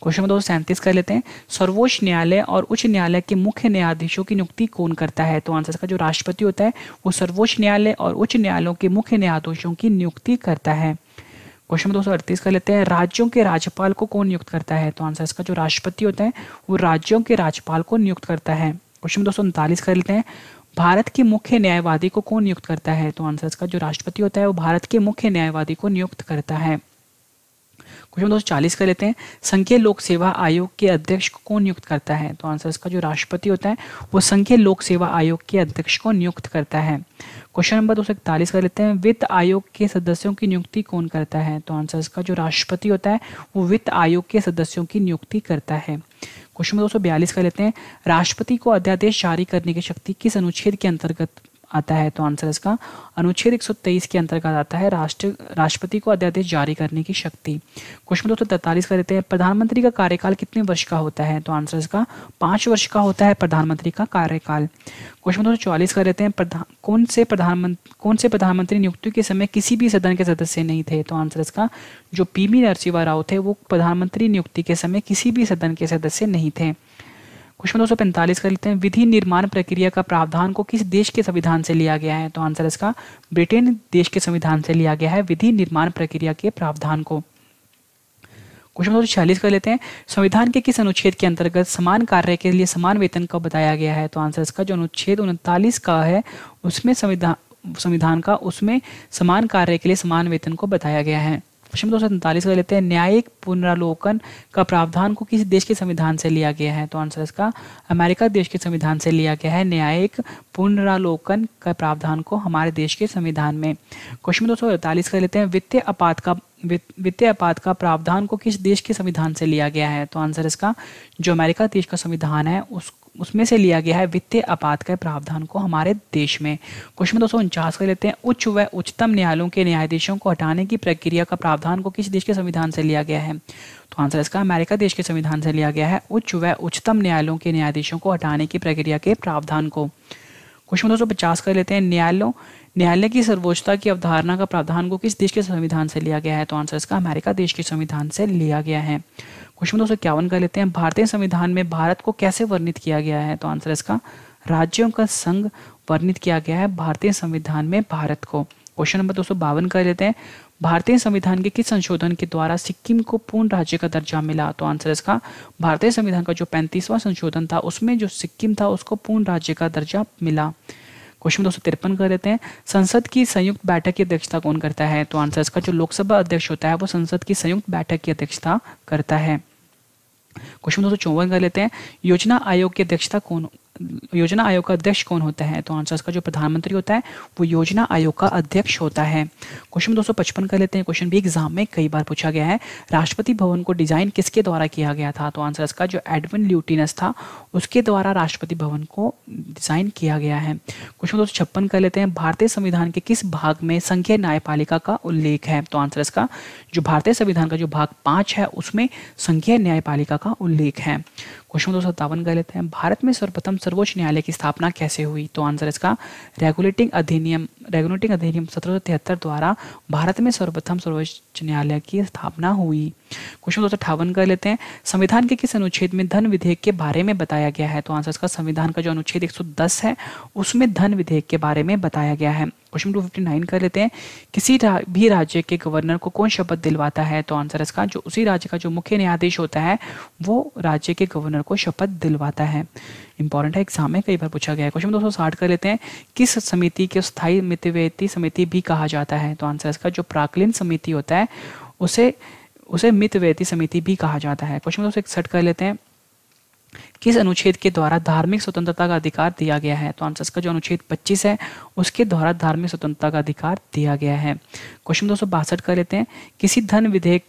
क्वेश्चन नंबर दो सैंतीस कर लेते हैं सर्वोच्च न्यायालय और उच्च न्यायालय के मुख्य न्यायाधीशों की नियुक्ति कौन करता है तो आंसर का जो राष्ट्रपति होता है वो सर्वोच्च न्यायालय और उच्च न्यायालयों के मुख्य न्यायाधीशों की नियुक्ति करता है क्वेश्चन नंबर दो सौ अड़तीस कर लेते हैं राज्यों के राज्यपाल को कौन नियुक्त करता है तो आंसर इसका जो राष्ट्रपति होता है वो राज्यों के राज्यपाल को नियुक्त करता है क्वेश्चन दो सौ उनतालीस कर लेते हैं भारत के मुख्य न्यायवादी को कौन नियुक्त करता है तो आंसर इसका जो राष्ट्रपति होता है वो भारत के मुख्य न्यायवादी को नियुक्त करता है क्वेश्चन दो चालीस का लेते हैं संघीय लोक सेवा आयोग के अध्यक्ष को कौन नियुक्त करता है तो आंसर इसका जो राष्ट्रपति होता है वो संघीय लोक सेवा आयोग के अध्यक्ष को नियुक्त करता है क्वेश्चन नंबर दो सौ का लेते हैं वित्त आयोग के सदस्यों की नियुक्ति कौन करता है तो आंसर इसका जो राष्ट्रपति होता है वो वित्त आयोग के सदस्यों की नियुक्ति करता है क्वेश्चन नंबर दो सौ का लेते हैं राष्ट्रपति को अध्यादेश जारी करने की शक्ति किस अनुच्छेद के अंतर्गत आता है तो आंसर इसका अनुच्छेद 123 के अंतर्गत आता है राष्ट्र राष्ट्रपति को अध्यादेश जारी करने की शक्ति क्वेश्चन दोस्तों तैतालीस का देते हैं प्रधानमंत्री का कार्यकाल कितने वर्ष का होता है तो आंसर इसका पाँच वर्ष का होता है प्रधानमंत्री का कार्यकाल क्वेश्चन दोस्तों चौलीस का देते हैं प्रधान कौन से प्रधानमंत्री कौन से प्रधानमंत्री नियुक्ति के समय किसी भी सदन के सदस्य नहीं थे तो आंसर इसका जो पी वी नरसिंह राव थे वो प्रधानमंत्री नियुक्ति के समय किसी भी सदन के सदस्य नहीं थे क्वेश्चन दो सौ पैंतालीस कर लेते हैं विधि निर्माण प्रक्रिया का प्रावधान को किस देश के संविधान से लिया गया है तो आंसर इसका ब्रिटेन देश के संविधान से लिया गया है विधि निर्माण प्रक्रिया के प्रावधान को क्वेश्चन नंबर छियालीस कर लेते हैं संविधान के किस अनुच्छेद के अंतर्गत समान कार्य के लिए समान वेतन का बताया गया है तो आंसर इसका जो अनुच्छेद उनतालीस का है उसमें संविधान संविधान का उसमें समान कार्य के लिए समान वेतन को बताया गया है प्रश्न दो का लेते हैं न्यायिक पुनरालोकन का प्रावधान को किस देश के संविधान से लिया गया है तो आंसर इसका अमेरिका देश के संविधान से लिया गया है न्यायिक पुनरालोकन का प्रावधान को हमारे देश के संविधान में क्वेश्चन दो सौ का लेते हैं वित्तीय आपात का वित्तीय आपात का प्रावधान को किस देश के संविधान से लिया गया है तो आंसर इसका जो अमेरिका देश का संविधान है उसको उसमें से लिया गया है वित्तीय आपात आपातकाय प्रावधान को हमारे देश में क्वेश्चन दो सौ उनचास कर लेते हैं उच्च व उच्चतम न्यायालयों के न्यायाधीशों को हटाने की प्रक्रिया का प्रावधान को किस देश के संविधान से लिया गया है तो आंसर इसका अमेरिका देश के संविधान से लिया गया है उच्च व उच्चतम न्यायालयों के न्यायाधीशों को हटाने की प्रक्रिया के प्रावधान को क्वेश्चन दो सौ पचास कर लेते हैं न्यायालयों न्यायालय की सर्वोच्चता की अवधारणा का प्रावधान को किस देश के संविधान से लिया गया है तो आंसर इसका अमेरिका देश के संविधान से लिया गया है क्वेश्चन दो सौ इक्यावन का लेते हैं भारतीय संविधान में भारत को कैसे वर्णित किया गया है तो आंसर इसका राज्यों का संघ वर्णित किया गया है भारतीय संविधान में भारत को क्वेश्चन नंबर दो सौ बावन का लेते हैं भारतीय संविधान के किस संशोधन के द्वारा सिक्किम को पूर्ण राज्य का दर्जा मिला तो आंसर इसका भारतीय संविधान का जो पैंतीसवां संशोधन था उसमें जो सिक्किम था उसको पूर्ण राज्य का दर्जा मिला क्वेश्चन दो सौ तिरपन कर देते हैं संसद की संयुक्त बैठक की अध्यक्षता कौन करता है तो आंसर इसका जो लोकसभा अध्यक्ष होता है वो संसद की संयुक्त बैठक की अध्यक्षता करता है क्वेश्चन दो सौ चौवन कर लेते हैं योजना आयोग की अध्यक्षता कौन योजना आयोग का अध्यक्ष कौन होता है तो आंसर इसका जो प्रधानमंत्री होता है वो योजना आयोग का अध्यक्ष होता है क्वेश्चन दो कर लेते हैं क्वेश्चन भी एग्जाम में कई बार पूछा गया है राष्ट्रपति भवन को डिजाइन किसके द्वारा किया गया था तो आंसर इसका जो एडविन ल्यूटिनस था उसके द्वारा राष्ट्रपति भवन को डिजाइन किया गया है क्वेश्चन दो कर लेते हैं भारतीय संविधान के किस भाग में संघीय न्यायपालिका का उल्लेख है तो आंसर इसका जो भारतीय संविधान का जो भाग पांच है उसमें संघीय न्यायपालिका का उल्लेख है क्वेश्चन दो सौ सत्तावन कर लेते हैं भारत में सर्वप्रथम सर्वोच्च न्यायालय की स्थापना कैसे हुई तो आंसर इसका रेगुलेटिंग अधिनियम रेगुलेटिंग अधिनियम सत्रह द्वारा भारत में सर्वप्रथम सर्वोच्च न्यायालय की स्थापना हुई क्वेश्चन दो सौ अठावन कर लेते हैं संविधान के किस अनुच्छेद में धन विधेयक के बारे में बताया गया है तो आंसर इसका संविधान का जो अनुच्छेद एक है उसमें धन विधेयक के बारे में बताया गया है क्वेश्चन टू फिफ्टी नाइन कर लेते हैं किसी रा, भी राज्य के गवर्नर को कौन शपथ दिलवाता है तो आंसर इसका जो उसी राज्य का जो मुख्य न्यायाधीश होता है वो राज्य के गवर्नर को शपथ दिलवाता है इंपॉर्टेंट है एग्जाम में कई बार पूछा गया है क्वेश्चन दो सौ कर लेते हैं किस समिति के स्थायी मितव्ययी समिति भी कहा जाता है तो आंसर इसका जो प्राकलीन समिति होता है उसे उसे मितव्ययी समिति भी कहा जाता है क्वेश्चन दो सौ इकसठ कर लेते हैं किस अनुच्छेद के द्वारा धार्मिक स्वतंत्रता का अधिकार दिया गया है तो आंसर इसका जो अनुच्छेद 25 है उसके द्वारा धार्मिक स्वतंत्रता का अधिकार दिया गया है क्वेश्चन दो कर लेते हैं किसी धन विधेयक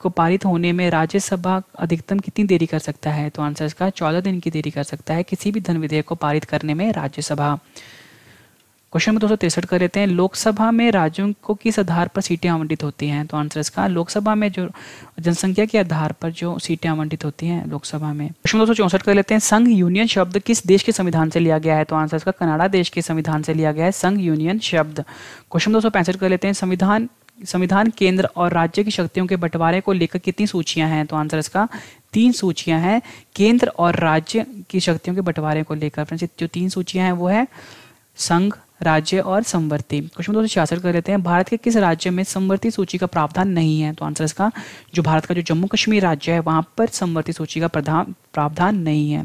को पारित होने में राज्यसभा अधिकतम कितनी देरी कर सकता है तो आंसर इसका चौदह दिन की देरी कर सकता है किसी भी धन विधेयक को पारित करने में राज्यसभा क्वेश्चन नंबर दो सौ तिरसठ कर लेते हैं लोकसभा में राज्यों को किस आधार पर सीटें आवंटित होती हैं तो आंसर इसका लोकसभा में जो जनसंख्या के आधार पर जो सीटें आवंटित होती हैं लोकसभा में क्वेश्चन दो सौ चौसठ कर लेते हैं संघ यूनियन शब्द किस देश के संविधान से लिया गया है तो आंसर इसका कनाडा देश के संविधान से लिया गया है संघ यूनियन शब्द क्वेश्चन दो सौ पैंसठ कर लेते हैं संविधान संविधान केंद्र और राज्य की शक्तियों के बंटवारे को लेकर कितनी सूचियां हैं तो आंसर इसका तीन सूचियां हैं केंद्र और राज्य की शक्तियों के बंटवारे को लेकर फ्रेंड्स जो तीन सूचियां हैं वो है संघ राज्य और संवर्ती क्वेश्चन दो सौ छियासठ कर लेते हैं भारत के किस राज्य में संवर्ती सूची का प्रावधान नहीं है तो आंसर इसका जो भारत का जो जम्मू कश्मीर राज्य है वहां पर संवर्ती सूची का प्रावधान नहीं है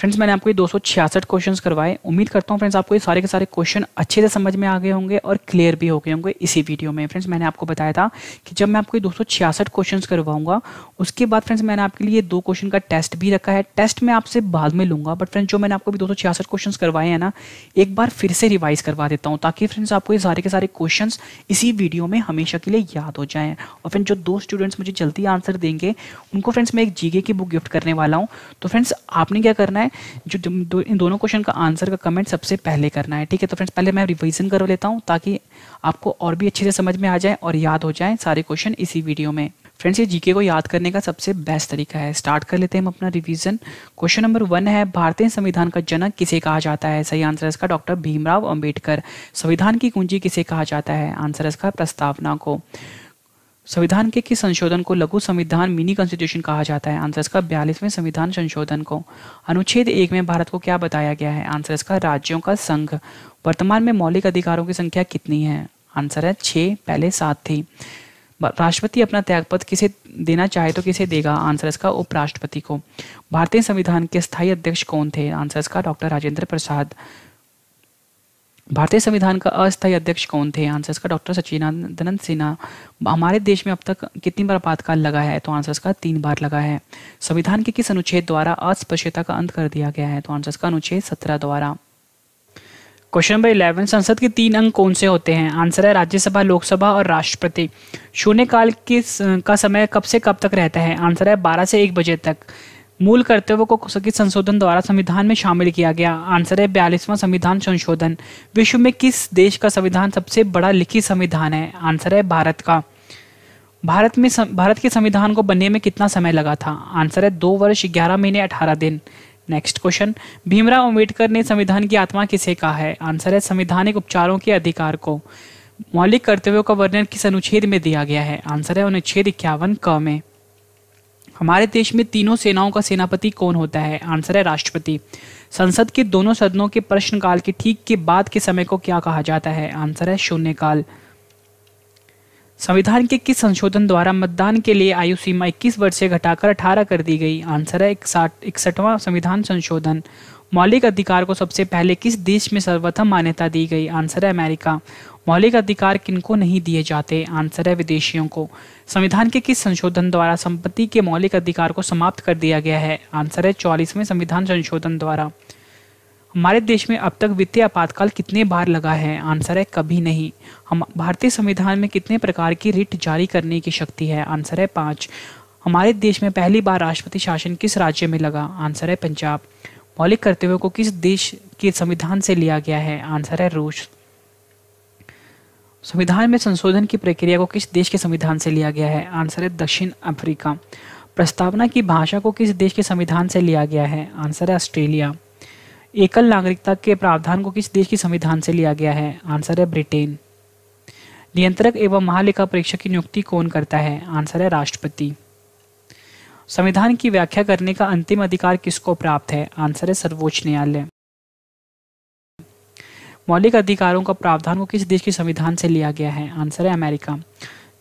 फ्रेंड्स मैंने आपको ये दो क्वेश्चन करवाए उम्मीद करता हूँ फ्रेंड्स आपको ये सारे के सारे क्वेश्चन अच्छे से समझ में आ गए होंगे और क्लियर भी हो गए होंगे इसी वीडियो में फ्रेंड्स मैंने आपको बताया था कि जब मैं आपको ये दो क्वेश्चन करवाऊंगा उसके बाद फ्रेंड्स मैंने आपके लिए दो क्वेश्चन का टेस्ट भी रखा है टेस्ट मैं आपसे बाद में लूंगा बट फ्रेंड्स जो मैंने आपको भी दो क्वेश्चन करवाए हैं ना एक बार फिर से रिवाइज करवा देता हूँ ताकि फ्रेंड्स आपको ये सारे के सारे क्वेश्चन इसी वीडियो में हमेशा के लिए याद हो जाए और फ्रेंड जो दो स्टूडेंट्स मुझे जल्दी आंसर देंगे उनको फ्रेंड्स मैं एक जीके की बुक गिफ्ट करने वाला हूँ तो फ्रेंड्स आपने क्या करना है जो दो, इन दोनों क्वेश्चन का आंसर का कमेंट सबसे पहले करना है ठीक है तो फ्रेंड्स पहले मैं रिवीजन कर लेता हूँ ताकि आपको और भी अच्छे से समझ में आ जाए और याद हो जाए सारे क्वेश्चन इसी वीडियो में फ्रेंड्स ये जीके को याद करने का सबसे बेस्ट तरीका है स्टार्ट कर लेते हैं हम अपना रिवीजन क्वेश्चन नंबर वन है भारतीय संविधान का जनक किसे कहा जाता है सही आंसर इसका डॉक्टर भीमराव अंबेडकर संविधान की कुंजी किसे कहा जाता है आंसर इसका प्रस्तावना को संविधान के किस संशोधन को लघु संविधान मिनी कॉन्स्टिट्यूशन कहा जाता है आंसर इसका बयालीसवें संविधान संशोधन को अनुच्छेद एक में भारत को क्या बताया गया है आंसर इसका राज्यों का संघ वर्तमान में मौलिक अधिकारों की संख्या कितनी है आंसर है छः पहले सात थी राष्ट्रपति अपना त्यागपत्र किसे देना चाहे तो किसे देगा आंसर इसका उपराष्ट्रपति को भारतीय संविधान के स्थायी अध्यक्ष कौन थे आंसर इसका डॉक्टर राजेंद्र प्रसाद भारतीय संविधान का अस्थायी अध्यक्ष कौन थे आंसर इसका डॉक्टर सचिनानंद सिन्हा हमारे देश में अब तक कितनी बार आपातकाल लगा है तो आंसर इसका तीन बार लगा है संविधान के किस अनुच्छेद द्वारा अस्पृश्यता का अंत कर दिया गया है तो आंसर इसका अनुच्छेद सत्रह द्वारा क्वेश्चन नंबर इलेवन संसद के तीन अंग कौन से होते हैं आंसर है राज्यसभा लोकसभा और राष्ट्रपति शून्यकाल किस का समय कब से कब तक रहता है आंसर है बारह से एक बजे तक मूल कर्तव्यों को कुसकी संशोधन द्वारा संविधान में शामिल किया गया आंसर है बयालीसवां संविधान संशोधन विश्व में किस देश का संविधान सबसे बड़ा लिखित संविधान है आंसर है भारत का भारत में भारत के संविधान को बनने में कितना समय लगा था आंसर है दो वर्ष ग्यारह महीने अठारह दिन नेक्स्ट क्वेश्चन भीमराव अम्बेडकर ने संविधान की आत्मा किसे कहा है आंसर है संविधानिक उपचारों के अधिकार को मौलिक कर्तव्यों का वर्णन किस अनुच्छेद में दिया गया है आंसर है अनुच्छेद इक्यावन क में हमारे देश में तीनों सेनाओं का सेनापति कौन होता है आंसर है राष्ट्रपति संसद के दोनों सदनों के प्रश्नकाल के ठीक के बाद के समय को क्या कहा जाता है आंसर है शून्यकाल संविधान के किस संशोधन द्वारा मतदान के लिए आयु सीमा 21 वर्ष से घटाकर 18 कर दी गई आंसर है इकसठवां संविधान संशोधन मौलिक अधिकार को सबसे पहले किस देश में सर्वप्रथम मान्यता दी गई आंसर है अमेरिका मौलिक अधिकार किनको नहीं दिए जाते आंसर है विदेशियों को संविधान के किस संशोधन द्वारा संपत्ति के मौलिक अधिकार को समाप्त कर दिया गया है आंसर है चौलीसवें संविधान संशोधन द्वारा हमारे देश में अब तक वित्तीय आपातकाल कितने बार लगा है आंसर है कभी नहीं हम भारतीय संविधान में कितने प्रकार की रिट जारी करने की शक्ति है आंसर है पाँच हमारे देश में पहली बार राष्ट्रपति शासन किस राज्य में लगा आंसर है पंजाब मौलिक कर्तव्यों को किस देश के संविधान से लिया गया है आंसर है रूस संविधान में संशोधन की प्रक्रिया को किस देश के संविधान से लिया गया है आंसर है दक्षिण अफ्रीका प्रस्तावना की भाषा को किस देश के संविधान से लिया गया है आंसर है ऑस्ट्रेलिया एकल नागरिकता के प्रावधान को किस देश के संविधान से लिया गया है आंसर है ब्रिटेन नियंत्रक एवं महालेखा परीक्षक की नियुक्ति कौन करता है आंसर है राष्ट्रपति संविधान की व्याख्या करने का अंतिम अधिकार किसको प्राप्त है आंसर है सर्वोच्च न्यायालय मौलिक अधिकारों का प्रावधान को किस देश के संविधान से लिया गया है आंसर है अमेरिका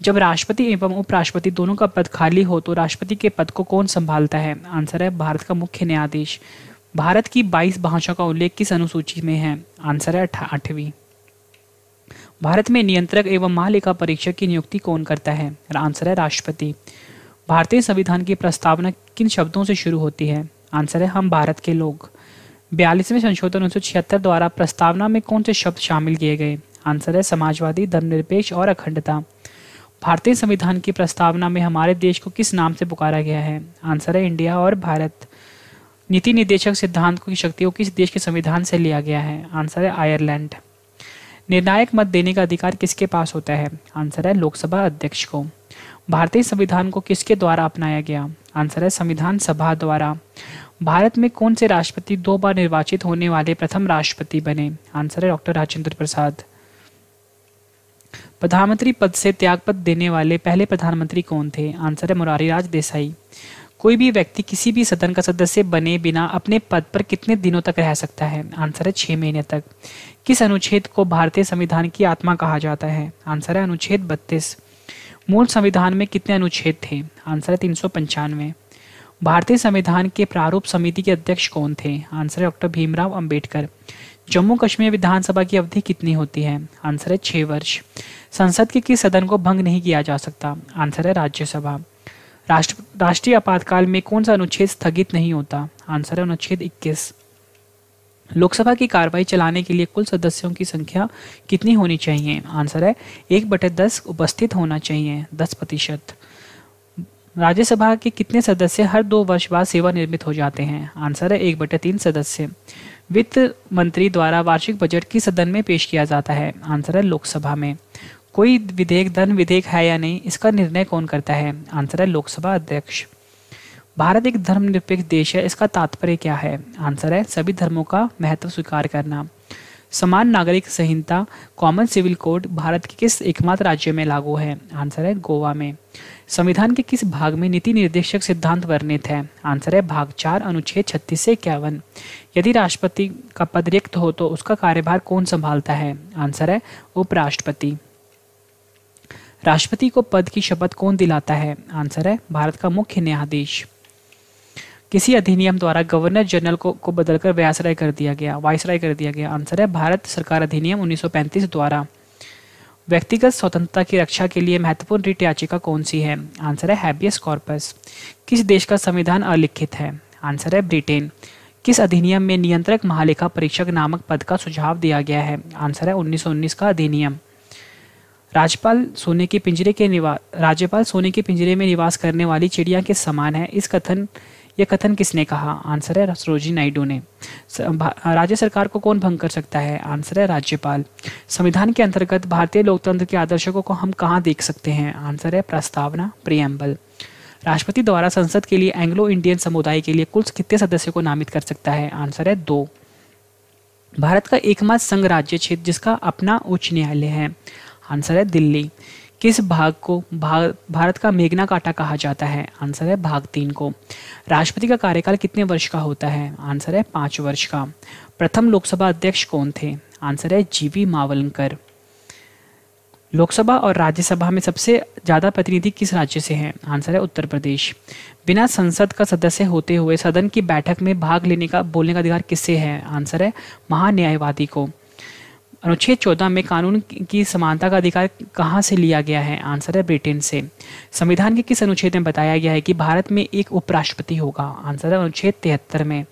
जब राष्ट्रपति एवं उपराष्ट्रपति दोनों का पद खाली हो तो राष्ट्रपति के पद को कौन संभालता है आंसर है भारत का मुख्य न्यायाधीश भारत की 22 भाषाओं का उल्लेख किस अनुसूची में है आंसर है आठवीं भारत में नियंत्रक एवं महालेखा परीक्षक की नियुक्ति कौन करता है आंसर है राष्ट्रपति भारतीय संविधान की प्रस्तावना किन शब्दों से शुरू होती है आंसर है हम भारत के लोग बयालीसवें संशोधन उन्नीस द्वारा प्रस्तावना में कौन से शब्द शामिल किए गए आंसर है समाजवादी धर्मनिरपेक्ष और अखंडता भारतीय संविधान की प्रस्तावना में हमारे देश को किस नाम से पुकारा गया है आंसर है इंडिया और भारत नीति निदेशक सिद्धांत की शक्ति को किस देश के संविधान से लिया गया है आंसर है आयरलैंड निर्णायक मत देने का अधिकार किसके पास होता है आंसर है लोकसभा अध्यक्ष को भारतीय संविधान को किसके द्वारा अपनाया गया आंसर है संविधान सभा द्वारा भारत में कौन से राष्ट्रपति दो बार निर्वाचित होने वाले प्रथम राष्ट्रपति बने आंसर है डॉक्टर राजेंद्र प्रसाद प्रधानमंत्री पद से त्यागपत्र देने वाले पहले प्रधानमंत्री कौन थे आंसर है मुरारी राज देसाई कोई भी व्यक्ति किसी भी सदन का सदस्य बने बिना अपने पद पर कितने दिनों तक रह सकता है आंसर है छह महीने तक किस अनुच्छेद को भारतीय संविधान की आत्मा कहा जाता है आंसर है अनुच्छेद बत्तीस मूल संविधान में कितने अनुच्छेद थे आंसर है तीन सौ पंचानवे भारतीय संविधान के प्रारूप समिति के अध्यक्ष कौन थे आंसर है डॉक्टर भीमराव अंबेडकर जम्मू कश्मीर विधानसभा की अवधि कितनी होती है आंसर है छः वर्ष संसद के किस सदन को भंग नहीं किया जा सकता आंसर है राज्यसभा राष्ट्र राष्ट्रीय आपातकाल में कौन सा अनुच्छेद स्थगित नहीं होता आंसर है अनुच्छेद इक्कीस लोकसभा की कार्रवाई चलाने के लिए कुल सदस्यों की संख्या कितनी होनी चाहिए आंसर है एक बटे दस उपस्थित होना चाहिए दस प्रतिशत राज्यसभा के कितने सदस्य हर दो वर्ष बाद सेवानिर्मित हो जाते हैं आंसर है एक बटे तीन सदस्य वित्त मंत्री द्वारा वार्षिक बजट किस सदन में पेश किया जाता है आंसर है लोकसभा में कोई विधेयक धन विधेयक है या नहीं इसका निर्णय कौन करता है आंसर है लोकसभा अध्यक्ष भारत एक धर्मनिरपेक्ष देश है इसका तात्पर्य क्या है आंसर है सभी धर्मों का महत्व स्वीकार करना समान नागरिक संहिता कॉमन सिविल कोड भारत के किस एकमात्र राज्य में लागू है आंसर है गोवा में संविधान के किस भाग में नीति निर्देशक सिद्धांत वर्णित है आंसर है भाग चार अनुच्छेद छत्तीस से इक्यावन यदि राष्ट्रपति का पद रिक्त हो तो उसका कार्यभार कौन संभालता है आंसर है उपराष्ट्रपति राष्ट्रपति को पद की शपथ कौन दिलाता है आंसर है भारत का मुख्य न्यायाधीश किसी अधिनियम द्वारा गवर्नर जनरल को, को बदलकर व्यासराय कर दिया गया वायसराय कर दिया गया आंसर है भारत सरकार अधिनियम 1935 द्वारा व्यक्तिगत स्वतंत्रता की रक्षा के लिए महत्वपूर्ण रिट याचिका कौन सी है आंसर है हैबियस कॉर्पस किस देश का संविधान अलिखित है आंसर है ब्रिटेन किस अधिनियम में नियंत्रक महालेखा परीक्षक नामक पद का सुझाव दिया गया है आंसर है 1919 का अधिनियम राज्यपाल सोने के पिंजरे के निवास राज्यपाल सोने के पिंजरे में निवास करने वाली चिड़िया के समान है इस कथन यह कथन किसने कहा आंसर है सरोजी नायडू ने राज्य सरकार को कौन भंग कर सकता है आंसर है राज्यपाल संविधान के अंतर्गत भारतीय लोकतंत्र के आदर्शों को हम कहाँ देख सकते हैं आंसर है प्रस्तावना प्रियम्बल राष्ट्रपति द्वारा संसद के लिए एंग्लो इंडियन समुदाय के लिए कुल कितने सदस्यों को नामित कर सकता है आंसर है दो भारत का एकमात्र संघ राज्य क्षेत्र जिसका अपना उच्च न्यायालय है आंसर है दिल्ली किस भाग को भाग भारत का मेघना काटा कहा जाता है आंसर है भाग तीन को राष्ट्रपति का कार्यकाल कितने वर्ष का होता है आंसर है पाँच वर्ष का प्रथम लोकसभा अध्यक्ष कौन थे आंसर है जीवी मावलंकर लोकसभा और राज्यसभा में सबसे ज़्यादा प्रतिनिधि किस राज्य से हैं आंसर है उत्तर प्रदेश बिना संसद का सदस्य होते हुए सदन की बैठक में भाग लेने का बोलने का अधिकार किससे है आंसर है महान्यायवादी को अनुच्छेद चौदह में कानून की समानता का अधिकार कहाँ से लिया गया है आंसर है ब्रिटेन से संविधान के किस अनुच्छेद में बताया गया है कि भारत में एक उपराष्ट्रपति होगा आंसर है अनुच्छेद तिहत्तर में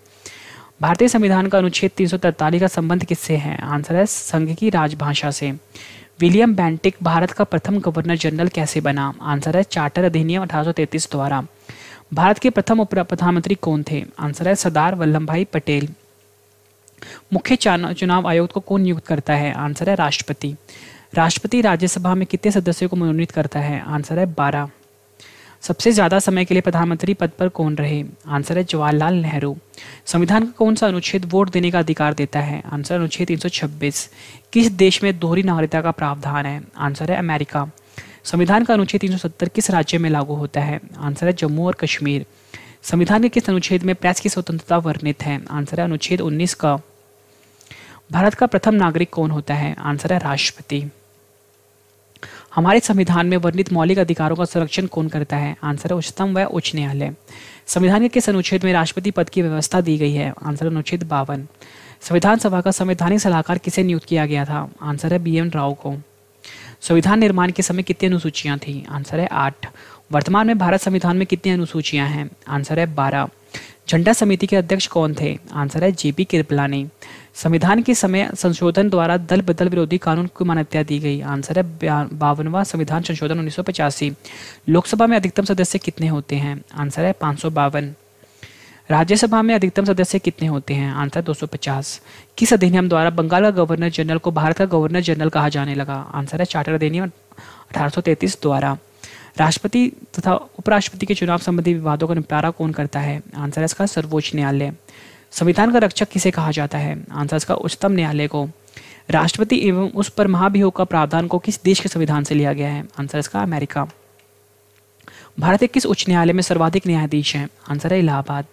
भारतीय संविधान का अनुच्छेद तीन का संबंध किससे है आंसर है संघ की राजभाषा से विलियम बैंटिक भारत का प्रथम गवर्नर जनरल कैसे बना आंसर है चार्टर अधिनियम अठारह द्वारा भारत के प्रथम उप प्रधानमंत्री कौन थे आंसर है सरदार वल्लभ भाई पटेल मुख्य चुनाव आयोग को कौन नियुक्त करता है आंसर है राष्ट्रपति राष्ट्रपति राज्यसभा में कितने सदस्यों को मनोनीत करता है आंसर है बारह सबसे ज़्यादा समय के लिए प्रधानमंत्री पद पर कौन रहे आंसर है जवाहरलाल नेहरू संविधान का कौन सा अनुच्छेद वोट देने का अधिकार देता है आंसर अनुच्छेद 326 किस देश में दोहरी नागरिकता का प्रावधान है आंसर है अमेरिका संविधान का अनुच्छेद 370 किस राज्य में लागू होता है आंसर है जम्मू और कश्मीर संविधान के किस अनुच्छेद में प्रेस की स्वतंत्रता वर्णित है आंसर है अनुच्छेद 19 का भारत का प्रथम नागरिक कौन होता है आंसर है राष्ट्रपति हमारे संविधान में वर्णित मौलिक अधिकारों का संरक्षण कौन करता है आंसर है उच्चतम व उच्च न्यायालय संविधान के किस अनुच्छेद में राष्ट्रपति पद की व्यवस्था दी गई है आंसर अनुच्छेद बावन संविधान सभा का संवैधानिक सलाहकार किसे नियुक्त किया गया था आंसर है बी एम राव को संविधान निर्माण के समय कितनी अनुसूचियां थी आंसर है आठ वर्तमान में भारत संविधान में कितनी अनुसूचियां हैं आंसर है बारह झंडा समिति के अध्यक्ष कौन थे आंसर है जेपी कृपलानी संविधान के समय संशोधन द्वारा दल बदल विरोधी कानून को मान्यता दी गई आंसर है बावनवा संविधान संशोधन उन्नीस लोकसभा में अधिकतम सदस्य कितने होते हैं आंसर है पाँच राज्यसभा में अधिकतम सदस्य कितने होते हैं आंसर पचास किस अधिनियम द्वारा बंगाल का गवर्नर जनरल को भारत का गवर्नर जनरल कहा जाने लगा आंसर है चार्टर अधिनियम 1833 द्वारा राष्ट्रपति तथा उपराष्ट्रपति के चुनाव संबंधी विवादों का निपटारा कौन करता है आंसर है इसका सर्वोच्च न्यायालय संविधान का रक्षक किसे कहा जाता है आंसर इसका उच्चतम न्यायालय को राष्ट्रपति एवं उस पर महाभियोग का प्रावधान को किस देश के संविधान से लिया गया है आंसर इसका अमेरिका भारत के किस उच्च न्यायालय में सर्वाधिक न्यायाधीश हैं आंसर है इलाहाबाद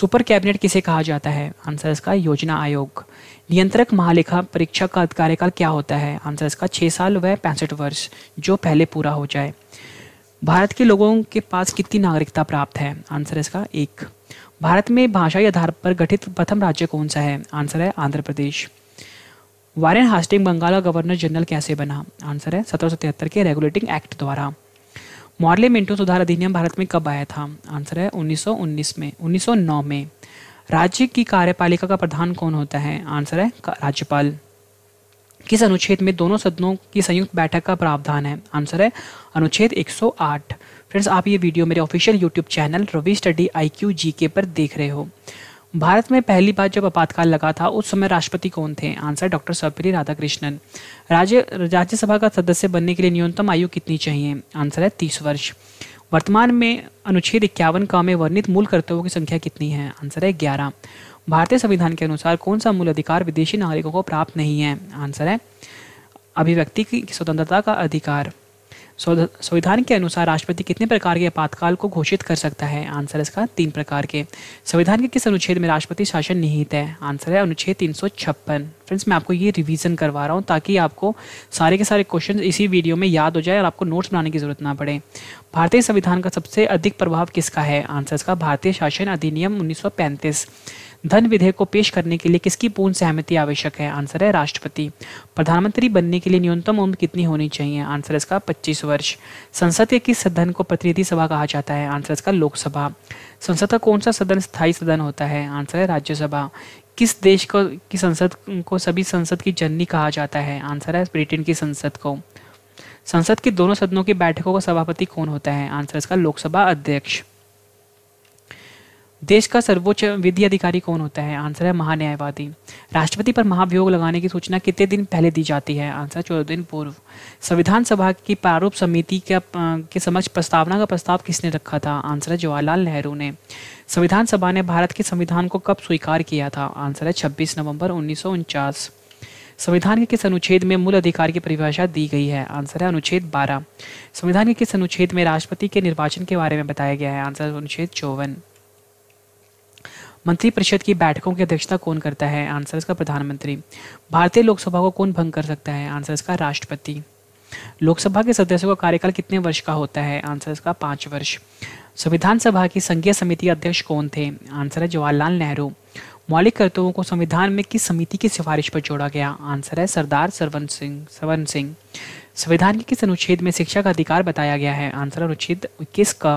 सुपर कैबिनेट किसे कहा जाता है आंसर इसका योजना आयोग नियंत्रक महालेखा परीक्षा का कार्यकाल क्या होता है आंसर इसका छह साल व पैंसठ वर्ष जो पहले पूरा हो जाए भारत के लोगों के पास कितनी नागरिकता प्राप्त है आंसर है इसका एक भारत में भाषा आधार पर गठित प्रथम राज्य कौन सा है आंसर है आंध्र प्रदेश वारेन हास्टिंग बंगाल का गवर्नर जनरल कैसे बना आंसर है सत्रह के रेगुलेटिंग एक्ट द्वारा मॉर्ले मिंटो सुधार अधिनियम भारत में कब आया था आंसर है 1919 में 1909 में राज्य की कार्यपालिका का प्रधान कौन होता है आंसर है राज्यपाल किस अनुच्छेद में दोनों सदनों की संयुक्त बैठक का प्रावधान है आंसर है अनुच्छेद 108 फ्रेंड्स आप ये वीडियो मेरे official YouTube channel Ravi study I Q पर देख रहे हो भारत में पहली बार जब आपातकाल लगा था उस समय राष्ट्रपति कौन थे आंसर डॉक्टर सर्वपल्ली राधाकृष्णन राज्य राज्यसभा का सदस्य बनने के लिए न्यूनतम आयु कितनी चाहिए आंसर है तीस वर्ष वर्तमान में अनुच्छेद इक्यावन का में वर्णित मूल कर्तव्यों की संख्या कितनी है आंसर है ग्यारह भारतीय संविधान के अनुसार कौन सा मूल अधिकार विदेशी नागरिकों को प्राप्त नहीं है आंसर है अभिव्यक्ति की स्वतंत्रता का अधिकार संविधान के अनुसार राष्ट्रपति कितने प्रकार के आपातकाल को घोषित कर सकता है आंसर इसका तीन प्रकार के संविधान के किस अनुच्छेद में राष्ट्रपति शासन निहित है आंसर है अनुच्छेद तीन सौ फ्रेंड्स मैं आपको ये रिवीजन करवा रहा हूँ ताकि आपको सारे के सारे क्वेश्चन इसी वीडियो में याद हो जाए और आपको नोट्स बनाने की जरूरत ना पड़े भारतीय संविधान का सबसे अधिक प्रभाव किसका है आंसर इसका भारतीय शासन अधिनियम उन्नीस धन विधेयक को पेश करने के लिए किसकी पूर्ण सहमति आवश्यक है आंसर है राष्ट्रपति प्रधानमंत्री बनने के लिए न्यूनतम उम्र कितनी होनी चाहिए आंसर इसका पच्चीस वर्ष संसद के किस सदन को प्रतिनिधि सभा कहा जाता है आंसर इसका लोकसभा संसद का कौन सा सदन स्थायी सदन होता है आंसर है राज्यसभा किस देश को की संसद को सभी संसद की जननी कहा जाता है आंसर है ब्रिटेन की संसद को संसद के दोनों सदनों की बैठकों का सभापति कौन होता है आंसर इसका लोकसभा अध्यक्ष देश का सर्वोच्च विधि अधिकारी कौन होता है आंसर है महान्यायवादी राष्ट्रपति पर महाभियोग लगाने की सूचना कितने दिन पहले दी जाती है आंसर चौदह दिन पूर्व संविधान सभा की प्रारूप समिति के, के समक्ष प्रस्तावना का प्रस्ताव किसने रखा था आंसर है जवाहरलाल नेहरू ने संविधान सभा ने भारत के संविधान को कब स्वीकार किया था आंसर है छब्बीस नवम्बर उन्नीस संविधान के किस अनुच्छेद में मूल अधिकार की परिभाषा दी गई है आंसर है अनुच्छेद बारह संविधान के किस अनुच्छेद में राष्ट्रपति के निर्वाचन के बारे में बताया गया है आंसर अनुच्छेद चौवन मंत्रिपरिषद की बैठकों की अध्यक्षता कौन करता है आंसर इसका प्रधानमंत्री भारतीय लोकसभा को कौन भंग कर सकता है आंसर इसका राष्ट्रपति लोकसभा के सदस्यों का कार्यकाल कितने वर्ष का होता है आंसर इसका पाँच वर्ष संविधान सभा की संघीय समिति अध्यक्ष कौन थे आंसर है जवाहरलाल नेहरू मौलिक कर्तव्यों को संविधान में किस समिति की सिफारिश पर जोड़ा गया आंसर है सरदार सरवन सिंह सरवन सिंह संविधान के किस अनुच्छेद में शिक्षा का अधिकार बताया गया है आंसर अनुच्छेद इक्कीस का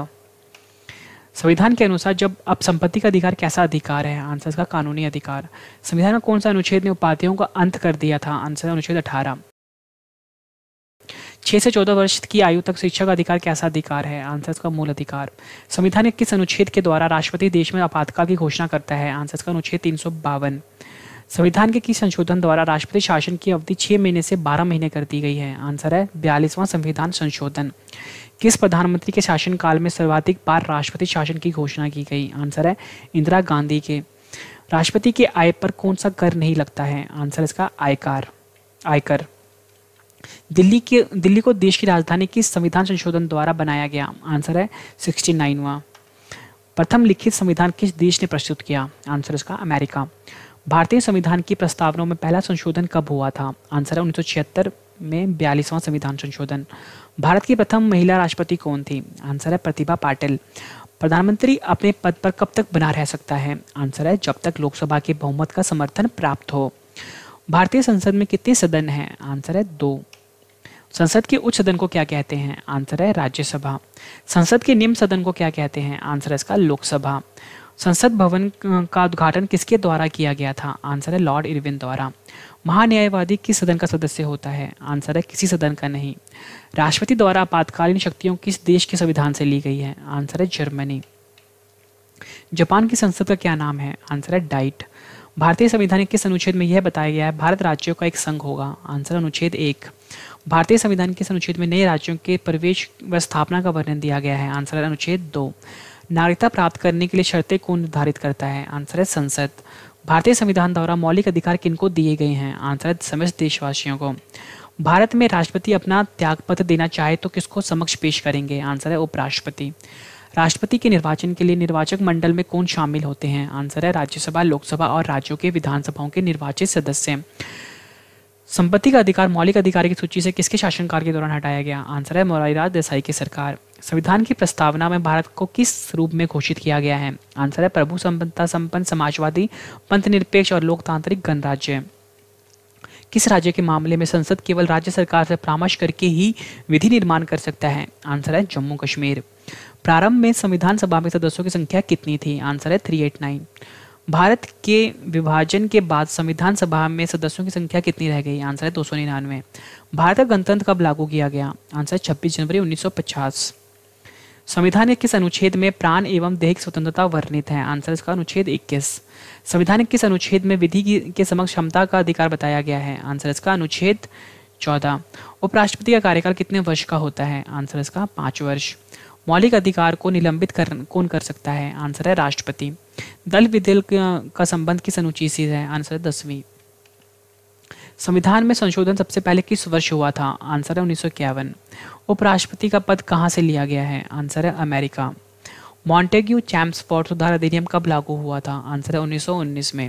संविधान के अनुसार जब अब संपत्ति का अधिकार कैसा अधिकार है आंसर का कानूनी अधिकार संविधान में कौन सा अनुच्छेद ने उपाधियों का अंत कर दिया था आंसर अनुच्छेद अठारह छह से चौदह वर्ष की आयु तक शिक्षा का अधिकार कैसा अधिकार है आंसर का मूल अधिकार संविधान के किस अनुच्छेद के द्वारा राष्ट्रपति देश में आपातकाल की घोषणा करता है आंसर का अनुच्छेद तीन सौ बावन संविधान के किस संशोधन द्वारा राष्ट्रपति शासन की अवधि छह महीने से बारह महीने कर दी गई है आंसर है बयालीसवां संविधान संशोधन किस प्रधानमंत्री के शासनकाल में सर्वाधिक बार राष्ट्रपति शासन की घोषणा की गई आंसर है इंदिरा गांधी के राष्ट्रपति के आय पर कौन सा कर नहीं लगता है आंसर इसका आयकार आयकर दिल्ली के दिल्ली को देश की राजधानी किस संविधान संशोधन द्वारा बनाया गया आंसर है सिक्सटी नाइनवा प्रथम लिखित संविधान किस देश ने प्रस्तुत किया आंसर इसका अमेरिका भारतीय संविधान की प्रस्तावनाओं में पहला संशोधन कब हुआ था आंसर है उन्नीस में बयालीसवां संविधान संशोधन भारत की प्रथम महिला राष्ट्रपति कौन थी आंसर है प्रतिभा पाटिल प्रधानमंत्री अपने पद पर कब तक बना रह सकता है आंसर है जब तक लोकसभा के बहुमत का समर्थन प्राप्त हो भारतीय संसद में कितने सदन हैं आंसर है दो संसद के उच्च सदन को क्या कहते हैं आंसर है राज्यसभा संसद के निम्न सदन को क्या कहते हैं आंसर है इसका लोकसभा संसद भवन का उद्घाटन किसके द्वारा किया गया था आंसर है लॉर्ड इरविन द्वारा महान्यायवादी किस सदन का सदस्य होता है आंसर है किसी सदन का नहीं राष्ट्रपति द्वारा आपातकालीन शक्तियों किस देश के संविधान से ली गई है आंसर है जर्मनी जापान की संसद का क्या नाम है आंसर है डाइट भारतीय संविधान किस अनुच्छेद में यह बताया गया है भारत राज्यों का एक संघ होगा आंसर अनुच्छेद एक भारतीय संविधान के अनुच्छेद में नए राज्यों के प्रवेश व स्थापना का वर्णन दिया गया है आंसर अनुच्छेद दो नागरिकता प्राप्त करने के लिए शर्तें कौन निर्धारित करता है आंसर है संसद भारतीय संविधान द्वारा मौलिक अधिकार किनको दिए गए हैं आंसर है समस्त देशवासियों को भारत में राष्ट्रपति अपना त्यागपत्र देना चाहे तो किसको समक्ष पेश करेंगे आंसर है उपराष्ट्रपति राष्ट्रपति के निर्वाचन के लिए निर्वाचक मंडल में कौन शामिल होते हैं आंसर है राज्यसभा लोकसभा और राज्यों के विधानसभाओं के निर्वाचित सदस्य संपत्ति का अधिकार मौलिक अधिकार की सूची से किसके शासनकाल के दौरान हटाया गया आंसर है मोरारीलाल देसाई की सरकार संविधान की प्रस्तावना में भारत को किस रूप में घोषित किया गया है आंसर है प्रभु संपन्नता संपन्न समाजवादी पंथ निरपेक्ष और लोकतांत्रिक गणराज्य किस राज्य के मामले में संसद केवल राज्य सरकार से परामर्श करके ही विधि निर्माण कर सकता है आंसर है जम्मू कश्मीर प्रारंभ में संविधान सभा में सदस्यों की संख्या कितनी थी आंसर है थ्री एट नाइन भारत के विभाजन के बाद संविधान सभा में सदस्यों की संख्या कितनी रह गई आंसर है दो सौ निन्यानवे भारत का गणतंत्र कब लागू किया गया आंसर है छब्बीस जनवरी उन्नीस संविधान के किस अनुच्छेद में प्राण एवं देहिक स्वतंत्रता वर्णित है आंसर इसका अनुच्छेद 21 संविधान के किस अनुच्छेद में विधि के समक्ष क्षमता का अधिकार बताया गया है आंसर इसका अनुच्छेद चौदह उपराष्ट्रपति का कार्यकाल कितने वर्ष का होता है आंसर इसका पांच वर्ष मौलिक अधिकार को निलंबित कर कौन कर सकता है आंसर है राष्ट्रपति दल विदल का संबंध किस अनुची से है आंसर है दसवीं संविधान में संशोधन सबसे पहले किस वर्ष हुआ था आंसर है उन्नीस उपराष्ट्रपति का पद कहाँ से लिया गया है आंसर है अमेरिका मॉन्टेग्यू चैम्प स्पॉट सुधार अधिनियम कब लागू हुआ था आंसर है 1919 में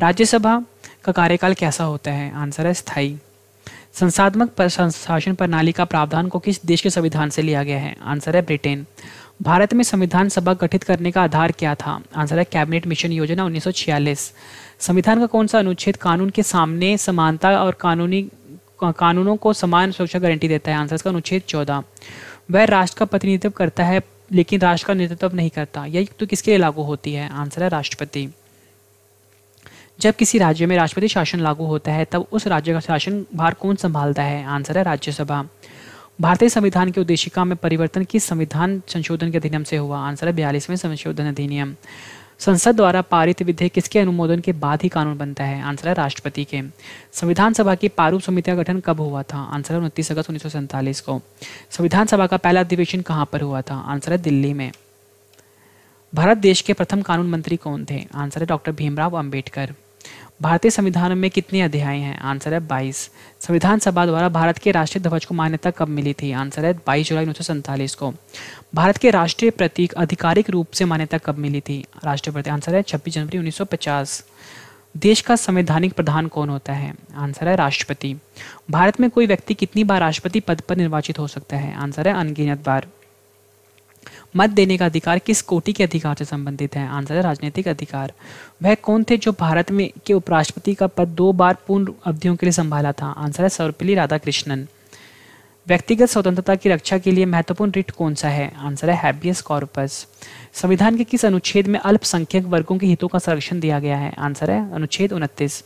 राज्यसभा का कार्यकाल कैसा होता है आंसर है स्थाई संस्थात्मक शासन प्रणाली का प्रावधान को किस देश के संविधान से लिया गया है आंसर है ब्रिटेन भारत में संविधान सभा गठित करने का आधार क्या था आंसर है कैबिनेट मिशन योजना उन्नीस संविधान का कौन सा अनुच्छेद कानून के सामने समानता और कानूनी कानूनों को समान सुरक्षा गारंटी देता है आंसर इसका अनुच्छेद चौदह वह राष्ट्र का प्रतिनिधित्व करता है लेकिन राष्ट्र का नेतृत्व नहीं करता यह तो किसके लिए लागू होती है आंसर है राष्ट्रपति जब किसी राज्य में राष्ट्रपति शासन लागू होता है तब उस राज्य का शासन भार कौन संभालता है आंसर है राज्यसभा भारतीय संविधान की उद्देशिका में परिवर्तन किस संविधान संशोधन के अधिनियम से हुआ आंसर है बयालीसवें संशोधन अधिनियम संसद द्वारा पारित विधेयक किसके अनुमोदन के बाद ही कानून बनता है आंसर है राष्ट्रपति के संविधान सभा की प्रारूप समिति का गठन कब हुआ था आंसर है उनतीस अगस्त उन्नीस को संविधान सभा का पहला अधिवेशन कहाँ पर हुआ था आंसर है दिल्ली में भारत देश के प्रथम कानून मंत्री कौन थे आंसर है डॉक्टर भीमराव अंबेडकर भारतीय संविधान में कितने अध्याय हैं आंसर है 22 संविधान सभा द्वारा भारत के राष्ट्रीय ध्वज को मान्यता कब मिली थी आंसर है 22 जुलाई उन्नीस को भारत के राष्ट्रीय प्रतीक आधिकारिक रूप से मान्यता कब मिली थी राष्ट्रीय प्रतीक आंसर है छब्बीस जनवरी पचास देश का संवैधानिक प्रधान कौन होता है आंसर है राष्ट्रपति भारत में कोई व्यक्ति कितनी बार राष्ट्रपति पद पर निर्वाचित हो सकता है आंसर है अनगिनत बार मत देने का अधिकार किस कोटि के अधिकार से संबंधित है आंसर है राजनीतिक अधिकार वह कौन थे जो भारत में के उपराष्ट्रपति का पद दो बार पूर्ण अवधियों के लिए संभाला था आंसर है सर्वपल्ली राधाकृष्णन व्यक्तिगत स्वतंत्रता की रक्षा के लिए महत्वपूर्ण रिट कौन सा है आंसर है हैबियस कॉर्पस संविधान के किस अनुच्छेद में अल्पसंख्यक वर्गों के हितों का संरक्षण दिया गया है आंसर है अनुच्छेद उनतीस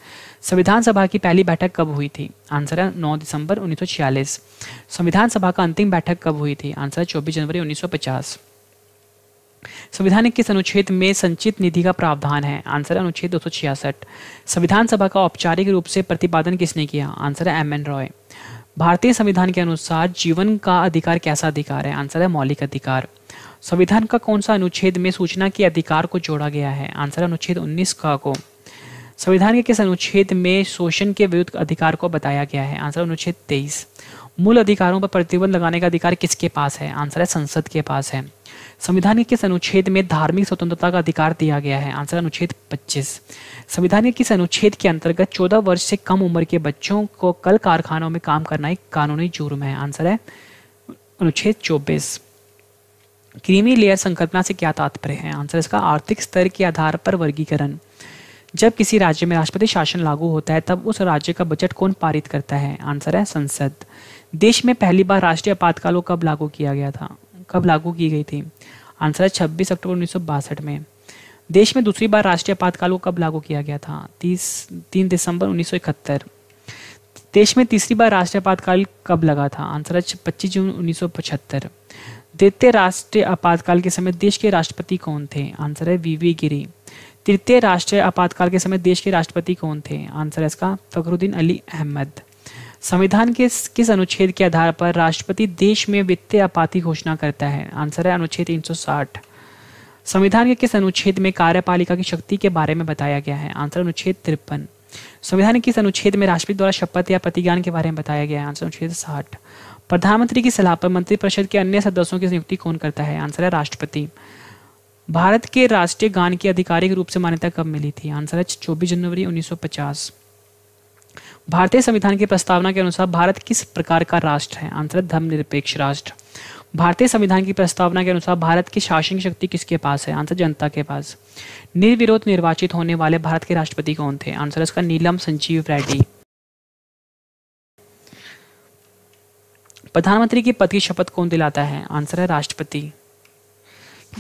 संविधान सभा की पहली बैठक कब हुई थी आंसर है 9 दिसंबर 1946 संविधान सभा का अंतिम बैठक कब हुई थी आंसर है चौबीस जनवरी उन्नीस संविधान के किस अनुच्छेद में संचित निधि का प्रावधान है आंसर है अनुच्छेद दो संविधान सभा का औपचारिक रूप से प्रतिपादन किसने किया आंसर है एम एन रॉय भारतीय संविधान के अनुसार जीवन का अधिकार कैसा अधिकार है आंसर है मौलिक अधिकार संविधान का कौन सा अनुच्छेद में सूचना के अधिकार को जोड़ा गया है आंसर अनुच्छेद उन्नीस का को संविधान के किस अनुच्छेद में शोषण के विरुद्ध अधिकार को बताया गया है आंसर अनुच्छेद तेईस मूल अधिकारों पर प्रतिबंध लगाने का अधिकार किसके पास है आंसर है संसद के पास है संविधान के किस अनुच्छेद में धार्मिक स्वतंत्रता का अधिकार दिया गया है आंसर अनुच्छेद 25 संविधान के किस अनुच्छेद के अंतर्गत 14 वर्ष से कम उम्र के बच्चों को कल कारखानों में काम करना एक कानूनी जुर्म है आंसर है अनुच्छेद चौबीस क्रीमी लेयर संकल्पना से क्या तात्पर्य है आंसर इसका आर्थिक स्तर के आधार पर वर्गीकरण जब किसी राज्य में राष्ट्रपति शासन लागू होता है तब उस राज्य का बजट कौन पारित करता है आंसर है संसद देश में पहली बार राष्ट्रीय आपातकालों कब लागू किया गया था कब लागू की गई थी आंसर है छब्बीस अक्टूबर उन्नीस में देश में दूसरी बार राष्ट्रीय आपातकाल को कब लागू किया गया था तीस तीन दिसंबर उन्नीस देश में तीसरी बार राष्ट्रीय आपातकाल कब लगा था आंसर है पच्चीस जून उन्नीस द्वितीय राष्ट्रीय आपातकाल के समय देश के राष्ट्रपति कौन थे आंसर है वीवी गिरी तृतीय राष्ट्रीय आपातकाल के समय देश के राष्ट्रपति कौन थे आंसर है इसका फखरुद्दीन अली अहमद संविधान के किस अनुच्छेद के आधार पर राष्ट्रपति देश में वित्तीय आपाती घोषणा करता है आंसर है अनुच्छेद 360 संविधान के किस अनुच्छेद में कार्यपालिका की शक्ति के बारे में बताया गया है आंसर अनुच्छेद तिरपन संविधान के किस अनुच्छेद में राष्ट्रपति द्वारा शपथ या प्रतिज्ञान के बारे में बताया गया है आंसर अनुच्छेद साठ प्रधानमंत्री की सलाह पर मंत्रिपरिषद के अन्य सदस्यों की नियुक्ति कौन करता है आंसर है राष्ट्रपति भारत के राष्ट्रीय गान की आधिकारिक रूप से मान्यता कब मिली थी आंसर है चौबीस जनवरी उन्नीस भारतीय संविधान की प्रस्तावना के अनुसार भारत किस प्रकार का राष्ट्र है आंसर धर्मनिरपेक्ष राष्ट्र भारतीय संविधान की प्रस्तावना के अनुसार भारत की शासन शक्ति किसके पास है आंसर जनता के पास निर्विरोध निर्वाचित होने वाले भारत के राष्ट्रपति कौन थे आंसर इसका नीलम संजीव रेड्डी प्रधानमंत्री के पद की शपथ कौन दिलाता है आंसर है राष्ट्रपति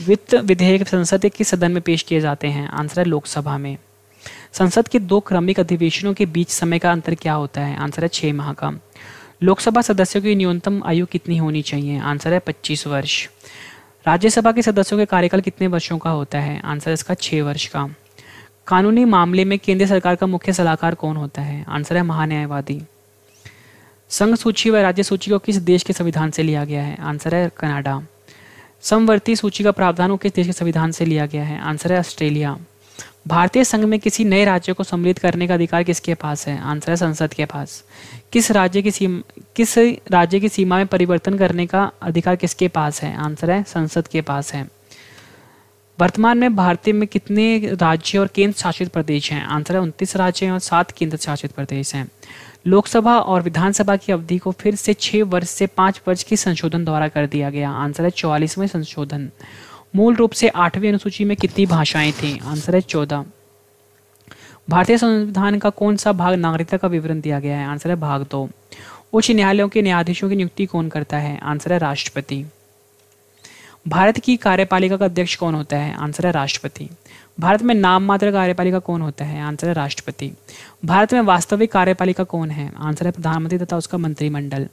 वित्त विधेयक संसद के सदन में पेश किए जाते हैं आंसर है लोकसभा में संसद के दो क्रमिक अधिवेशनों के बीच समय का अंतर क्या होता है आंसर है छः माह का लोकसभा सदस्यों की न्यूनतम आयु कितनी होनी चाहिए आंसर है पच्चीस वर्ष राज्यसभा के सदस्यों के कार्यकाल कितने वर्षों का होता है आंसर इसका छः वर्ष का कानूनी मामले में केंद्र सरकार का मुख्य सलाहकार कौन होता है आंसर है महान्यायवादी संघ सूची व राज्य सूची को किस देश के संविधान से लिया गया है आंसर है कनाडा समवर्ती सूची का प्रावधान किस देश के संविधान से लिया गया है आंसर है ऑस्ट्रेलिया भारतीय संघ में किसी नए राज्य को सम्मिलित करने का अधिकार किसके पास है आंसर है संसद के पास किस राज्य की सीमा किस राज्य की सीमा में परिवर्तन करने का अधिकार किसके पास है आंसर है संसद के पास है वर्तमान में भारतीय में कितने राज्य और केंद्र शासित प्रदेश हैं आंसर है उनतीस राज्य और सात केंद्र शासित प्रदेश हैं लोकसभा और विधानसभा की अवधि को फिर से छः वर्ष से पाँच वर्ष की संशोधन द्वारा कर दिया गया आंसर है चौवालीसवें संशोधन मूल रूप से आठवीं अनुसूची में कितनी भाषाएं थी आंसर है चौदह भारतीय संविधान का कौन सा भाग नागरिकता का विवरण दिया गया है आंसर है भाग दो उच्च न्यायालयों के न्यायाधीशों की नियुक्ति कौन करता है आंसर है राष्ट्रपति भारत की कार्यपालिका का अध्यक्ष कौन होता है आंसर है राष्ट्रपति भारत में नाम मात्र कार्यपालिका कौन होता है आंसर है राष्ट्रपति भारत में वास्तविक कार्यपालिका कौन है आंसर है प्रधानमंत्री तथा उसका मंत्रिमंडल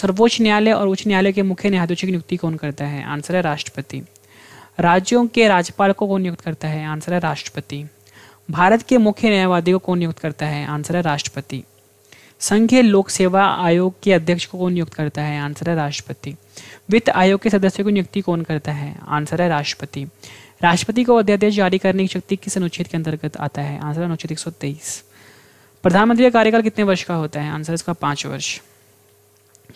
सर्वोच्च न्यायालय और उच्च न्यायालय के मुख्य न्यायाधीशों की नियुक्ति कौन करता है आंसर है राष्ट्रपति राज्यों के राज्यपाल को कौन नियुक्त करता है आंसर है राष्ट्रपति भारत के मुख्य न्यायवादी को कौन नियुक्त करता है आंसर है राष्ट्रपति संघीय लोक सेवा आयोग के अध्यक्ष को कौन नियुक्त करता है आंसर है राष्ट्रपति वित्त आयोग के सदस्यों की नियुक्ति कौन करता है आंसर है राष्ट्रपति राष्ट्रपति को अध्यादेश जारी करने की शक्ति किस अनुच्छेद के अंतर्गत आता है आंसर अनुच्छेद एक प्रधानमंत्री का कार्यकाल कितने वर्ष का होता है आंसर इसका पांच वर्ष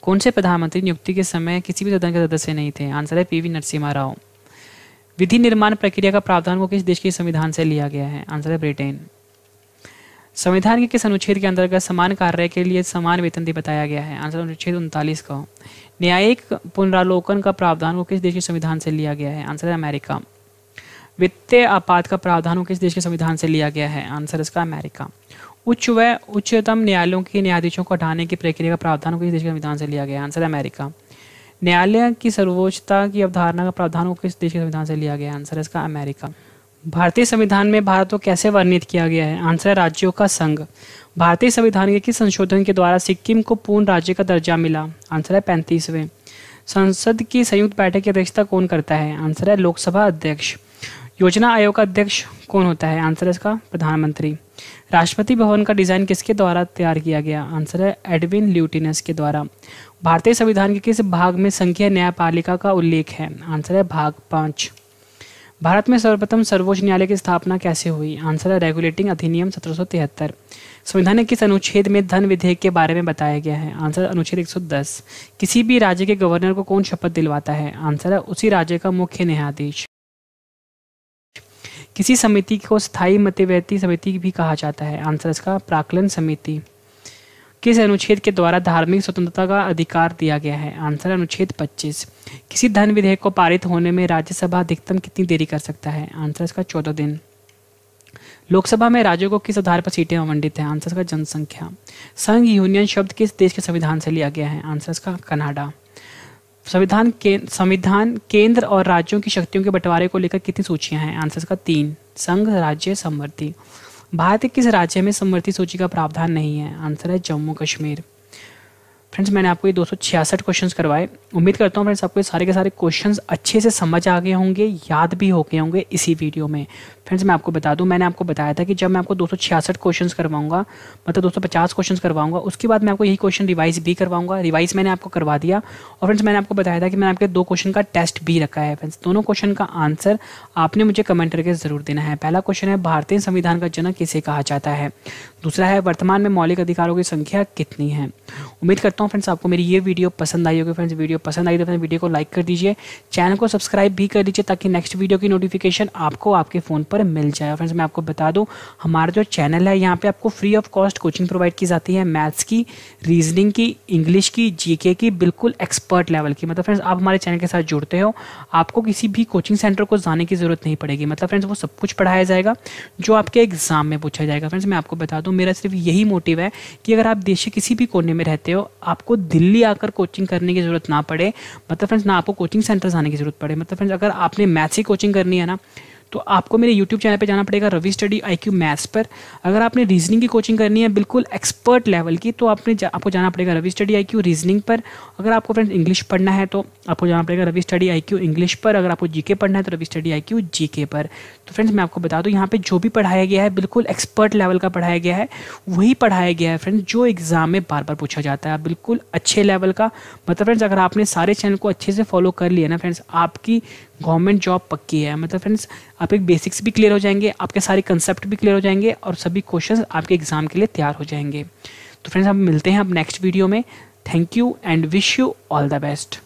कौन से प्रधानमंत्री नियुक्ति के समय किसी भी सदन के सदस्य नहीं थे आंसर है पीवी नरसिम्हा राव विधि निर्माण प्रक्रिया का प्रावधान को किस देश के संविधान से लिया गया है आंसर है ब्रिटेन संविधान के किस अनुच्छेद के अंतर्गत समान कार्य के लिए समान वेतन बताया गया है आंसर अनुच्छेद उनतालीस का न्यायिक पुनरालोकन का प्रावधान को किस देश के संविधान से लिया गया है आंसर है अमेरिका वित्तीय आपात का प्रावधान को किस देश के संविधान से लिया गया है आंसर इसका अमेरिका उच्च व उच्चतम न्यायालयों के न्यायाधीशों को हटाने की प्रक्रिया का प्रावधान को किस देश के संविधान से लिया गया आंसर अमेरिका न्यायालय की सर्वोच्चता की अवधारणा का प्रावधान को किस देश के संविधान से लिया गया आंसर है इसका अमेरिका भारतीय संविधान में भारत को कैसे वर्णित किया गया है आंसर है राज्यों का संघ भारतीय संविधान के किस संशोधन के द्वारा सिक्किम को पूर्ण राज्य का दर्जा मिला आंसर है पैंतीसवें संसद की संयुक्त बैठक की अध्यक्षता कौन करता है आंसर है लोकसभा अध्यक्ष योजना आयोग का अध्यक्ष कौन होता है आंसर है इसका प्रधानमंत्री राष्ट्रपति भवन का डिजाइन किसके द्वारा तैयार किया गया आंसर है एडविन ल्यूटिनस के द्वारा भारतीय संविधान के किस भाग में संघीय न्यायपालिका का उल्लेख है आंसर है भाग पाँच भारत में सर्वप्रथम सर्वोच्च न्यायालय की स्थापना कैसे हुई आंसर है रेगुलेटिंग अधिनियम सत्रह संविधान के किस अनुच्छेद में धन विधेयक के बारे में बताया गया है आंसर अनुच्छेद दस किसी भी राज्य के गवर्नर को कौन शपथ दिलवाता है आंसर है उसी राज्य का मुख्य न्यायाधीश किसी समिति को स्थायी मतिव्यती समिति भी कहा जाता है आंसर इसका प्राकलन समिति किस अनुच्छेद के द्वारा धार्मिक स्वतंत्रता का अधिकार दिया गया है आंसर अनुच्छेद 25 किसी धन विधेयक को पारित होने में राज्यसभा अधिकतम कितनी देरी कर सकता है आंसर इसका चौदह दिन लोकसभा में राज्यों को किस आधार पर सीटें आवंटित है आंसर इसका जनसंख्या संघ यूनियन शब्द किस देश के संविधान से लिया गया है आंसर इसका कनाडा संविधान के संविधान केंद्र और राज्यों की शक्तियों के बंटवारे को लेकर कितनी सूचियां हैं आंसर का तीन संघ राज्य समृद्धि भारत के किस राज्य में समृद्धि सूची का प्रावधान नहीं है आंसर है जम्मू कश्मीर फ्रेंड्स मैंने आपको ये 266 क्वेश्चंस करवाए उम्मीद करता हूँ फ्रेंड्स आपको ये सारे के सारे क्वेश्चंस अच्छे से समझ आ गए होंगे याद भी हो गए होंगे इसी वीडियो में फ्रेंड्स मैं आपको बता दूं मैंने आपको बताया था कि जब मैं आपको दो क्वेश्चंस करवाऊंगा मतलब 250 क्वेश्चंस करवाऊंगा उसके बाद मैं आपको यही क्वेश्चन रिवाइज भी करवाऊंगा रिवाइज मैंने आपको करवा दिया और फ्रेंड्स मैंने आपको बताया था कि मैंने आपके दो क्वेश्चन का टेस्ट भी रखा है फ्रेंड्स दोनों क्वेश्चन का आंसर आपने मुझे कमेंट करके ज़रूर देना है पहला क्वेश्चन है भारतीय संविधान का जनक किसे कहा जाता है दूसरा है वर्तमान में मौलिक अधिकारों की संख्या कितनी है उम्मीद करता हूँ फ्रेंड्स आपको मेरी ये वीडियो पसंद आई होगी फ्रेंड्स वीडियो पसंद आई तो फ्रेंड्स वीडियो को लाइक कर दीजिए चैनल को सब्सक्राइब भी कर दीजिए ताकि नेक्स्ट वीडियो की नोटिफिकेशन आपको आपके फ़ोन पर पर मिल जाएगा फ्रेंड्स मैं आपको बता दूँ हमारा जो चैनल है यहाँ पर आपको free of cost coaching provide की जाती है मैथ्स की रीजनिंग की इंग्लिश की जीके की बिल्कुल एक्सपर्ट लेवल की मतलब फ्रेंड्स आप हमारे चैनल के साथ जुड़ते हो आपको किसी भी कोचिंग सेंटर को जाने की ज़रूरत नहीं पड़ेगी मतलब फ्रेंड्स वो सब कुछ पढ़ाया जाएगा जो आपके एग्ज़ाम में पूछा जाएगा फ्रेंड्स मैं आपको बता दूं मेरा सिर्फ यही मोटिव है कि अगर आप देश के किसी भी कोने में रहते हो आपको दिल्ली आकर कोचिंग करने की ज़रूरत ना पड़े मतलब फ्रेंड्स ना आपको कोचिंग सेंटर जाने की ज़रूरत पड़े मतलब फ्रेंड्स अगर आपने मैथ्स की कोचिंग करनी है ना तो आपको मेरे यूट्यूब चैनल पर जाना पड़ेगा Ravi study I Q maths पर अगर आपने रीजनिंग की कोचिंग करनी है बिल्कुल एक्सपर्ट लेवल की तो आपने जा, आपको जाना पड़ेगा Ravi study I Q reasoning पर अगर आपको फ्रेंड इंग्लिश पढ़ना है तो आपको जाना पड़ेगा Ravi study I Q English पर अगर आपको जीके पढ़ना है तो Ravi study I Q GK पर तो फ्रेंड्स मैं आपको बता दूँ यहाँ पर जो भी पढ़ाया गया है बिल्कुल एक्सपर्ट लेवल का पढ़ाया गया है वही पढ़ाया गया है फ्रेंड्स जो एग्ज़ाम में बार बार पूछा जाता है बिल्कुल अच्छे लेवल का मतलब फ्रेंड्स अगर आपने सारे चैनल को अच्छे से फॉलो कर लिया ना फ्रेंड्स आपकी गवर्नमेंट जॉब पक्की है मतलब फ्रेंड्स आप एक बेसिक्स भी क्लियर हो जाएंगे आपके सारे कंसेप्ट भी क्लियर हो जाएंगे और सभी क्वेश्चन आपके एग्ज़ाम के लिए तैयार हो जाएंगे तो फ्रेंड्स हम मिलते हैं अब नेक्स्ट वीडियो में thank you and wish you all the best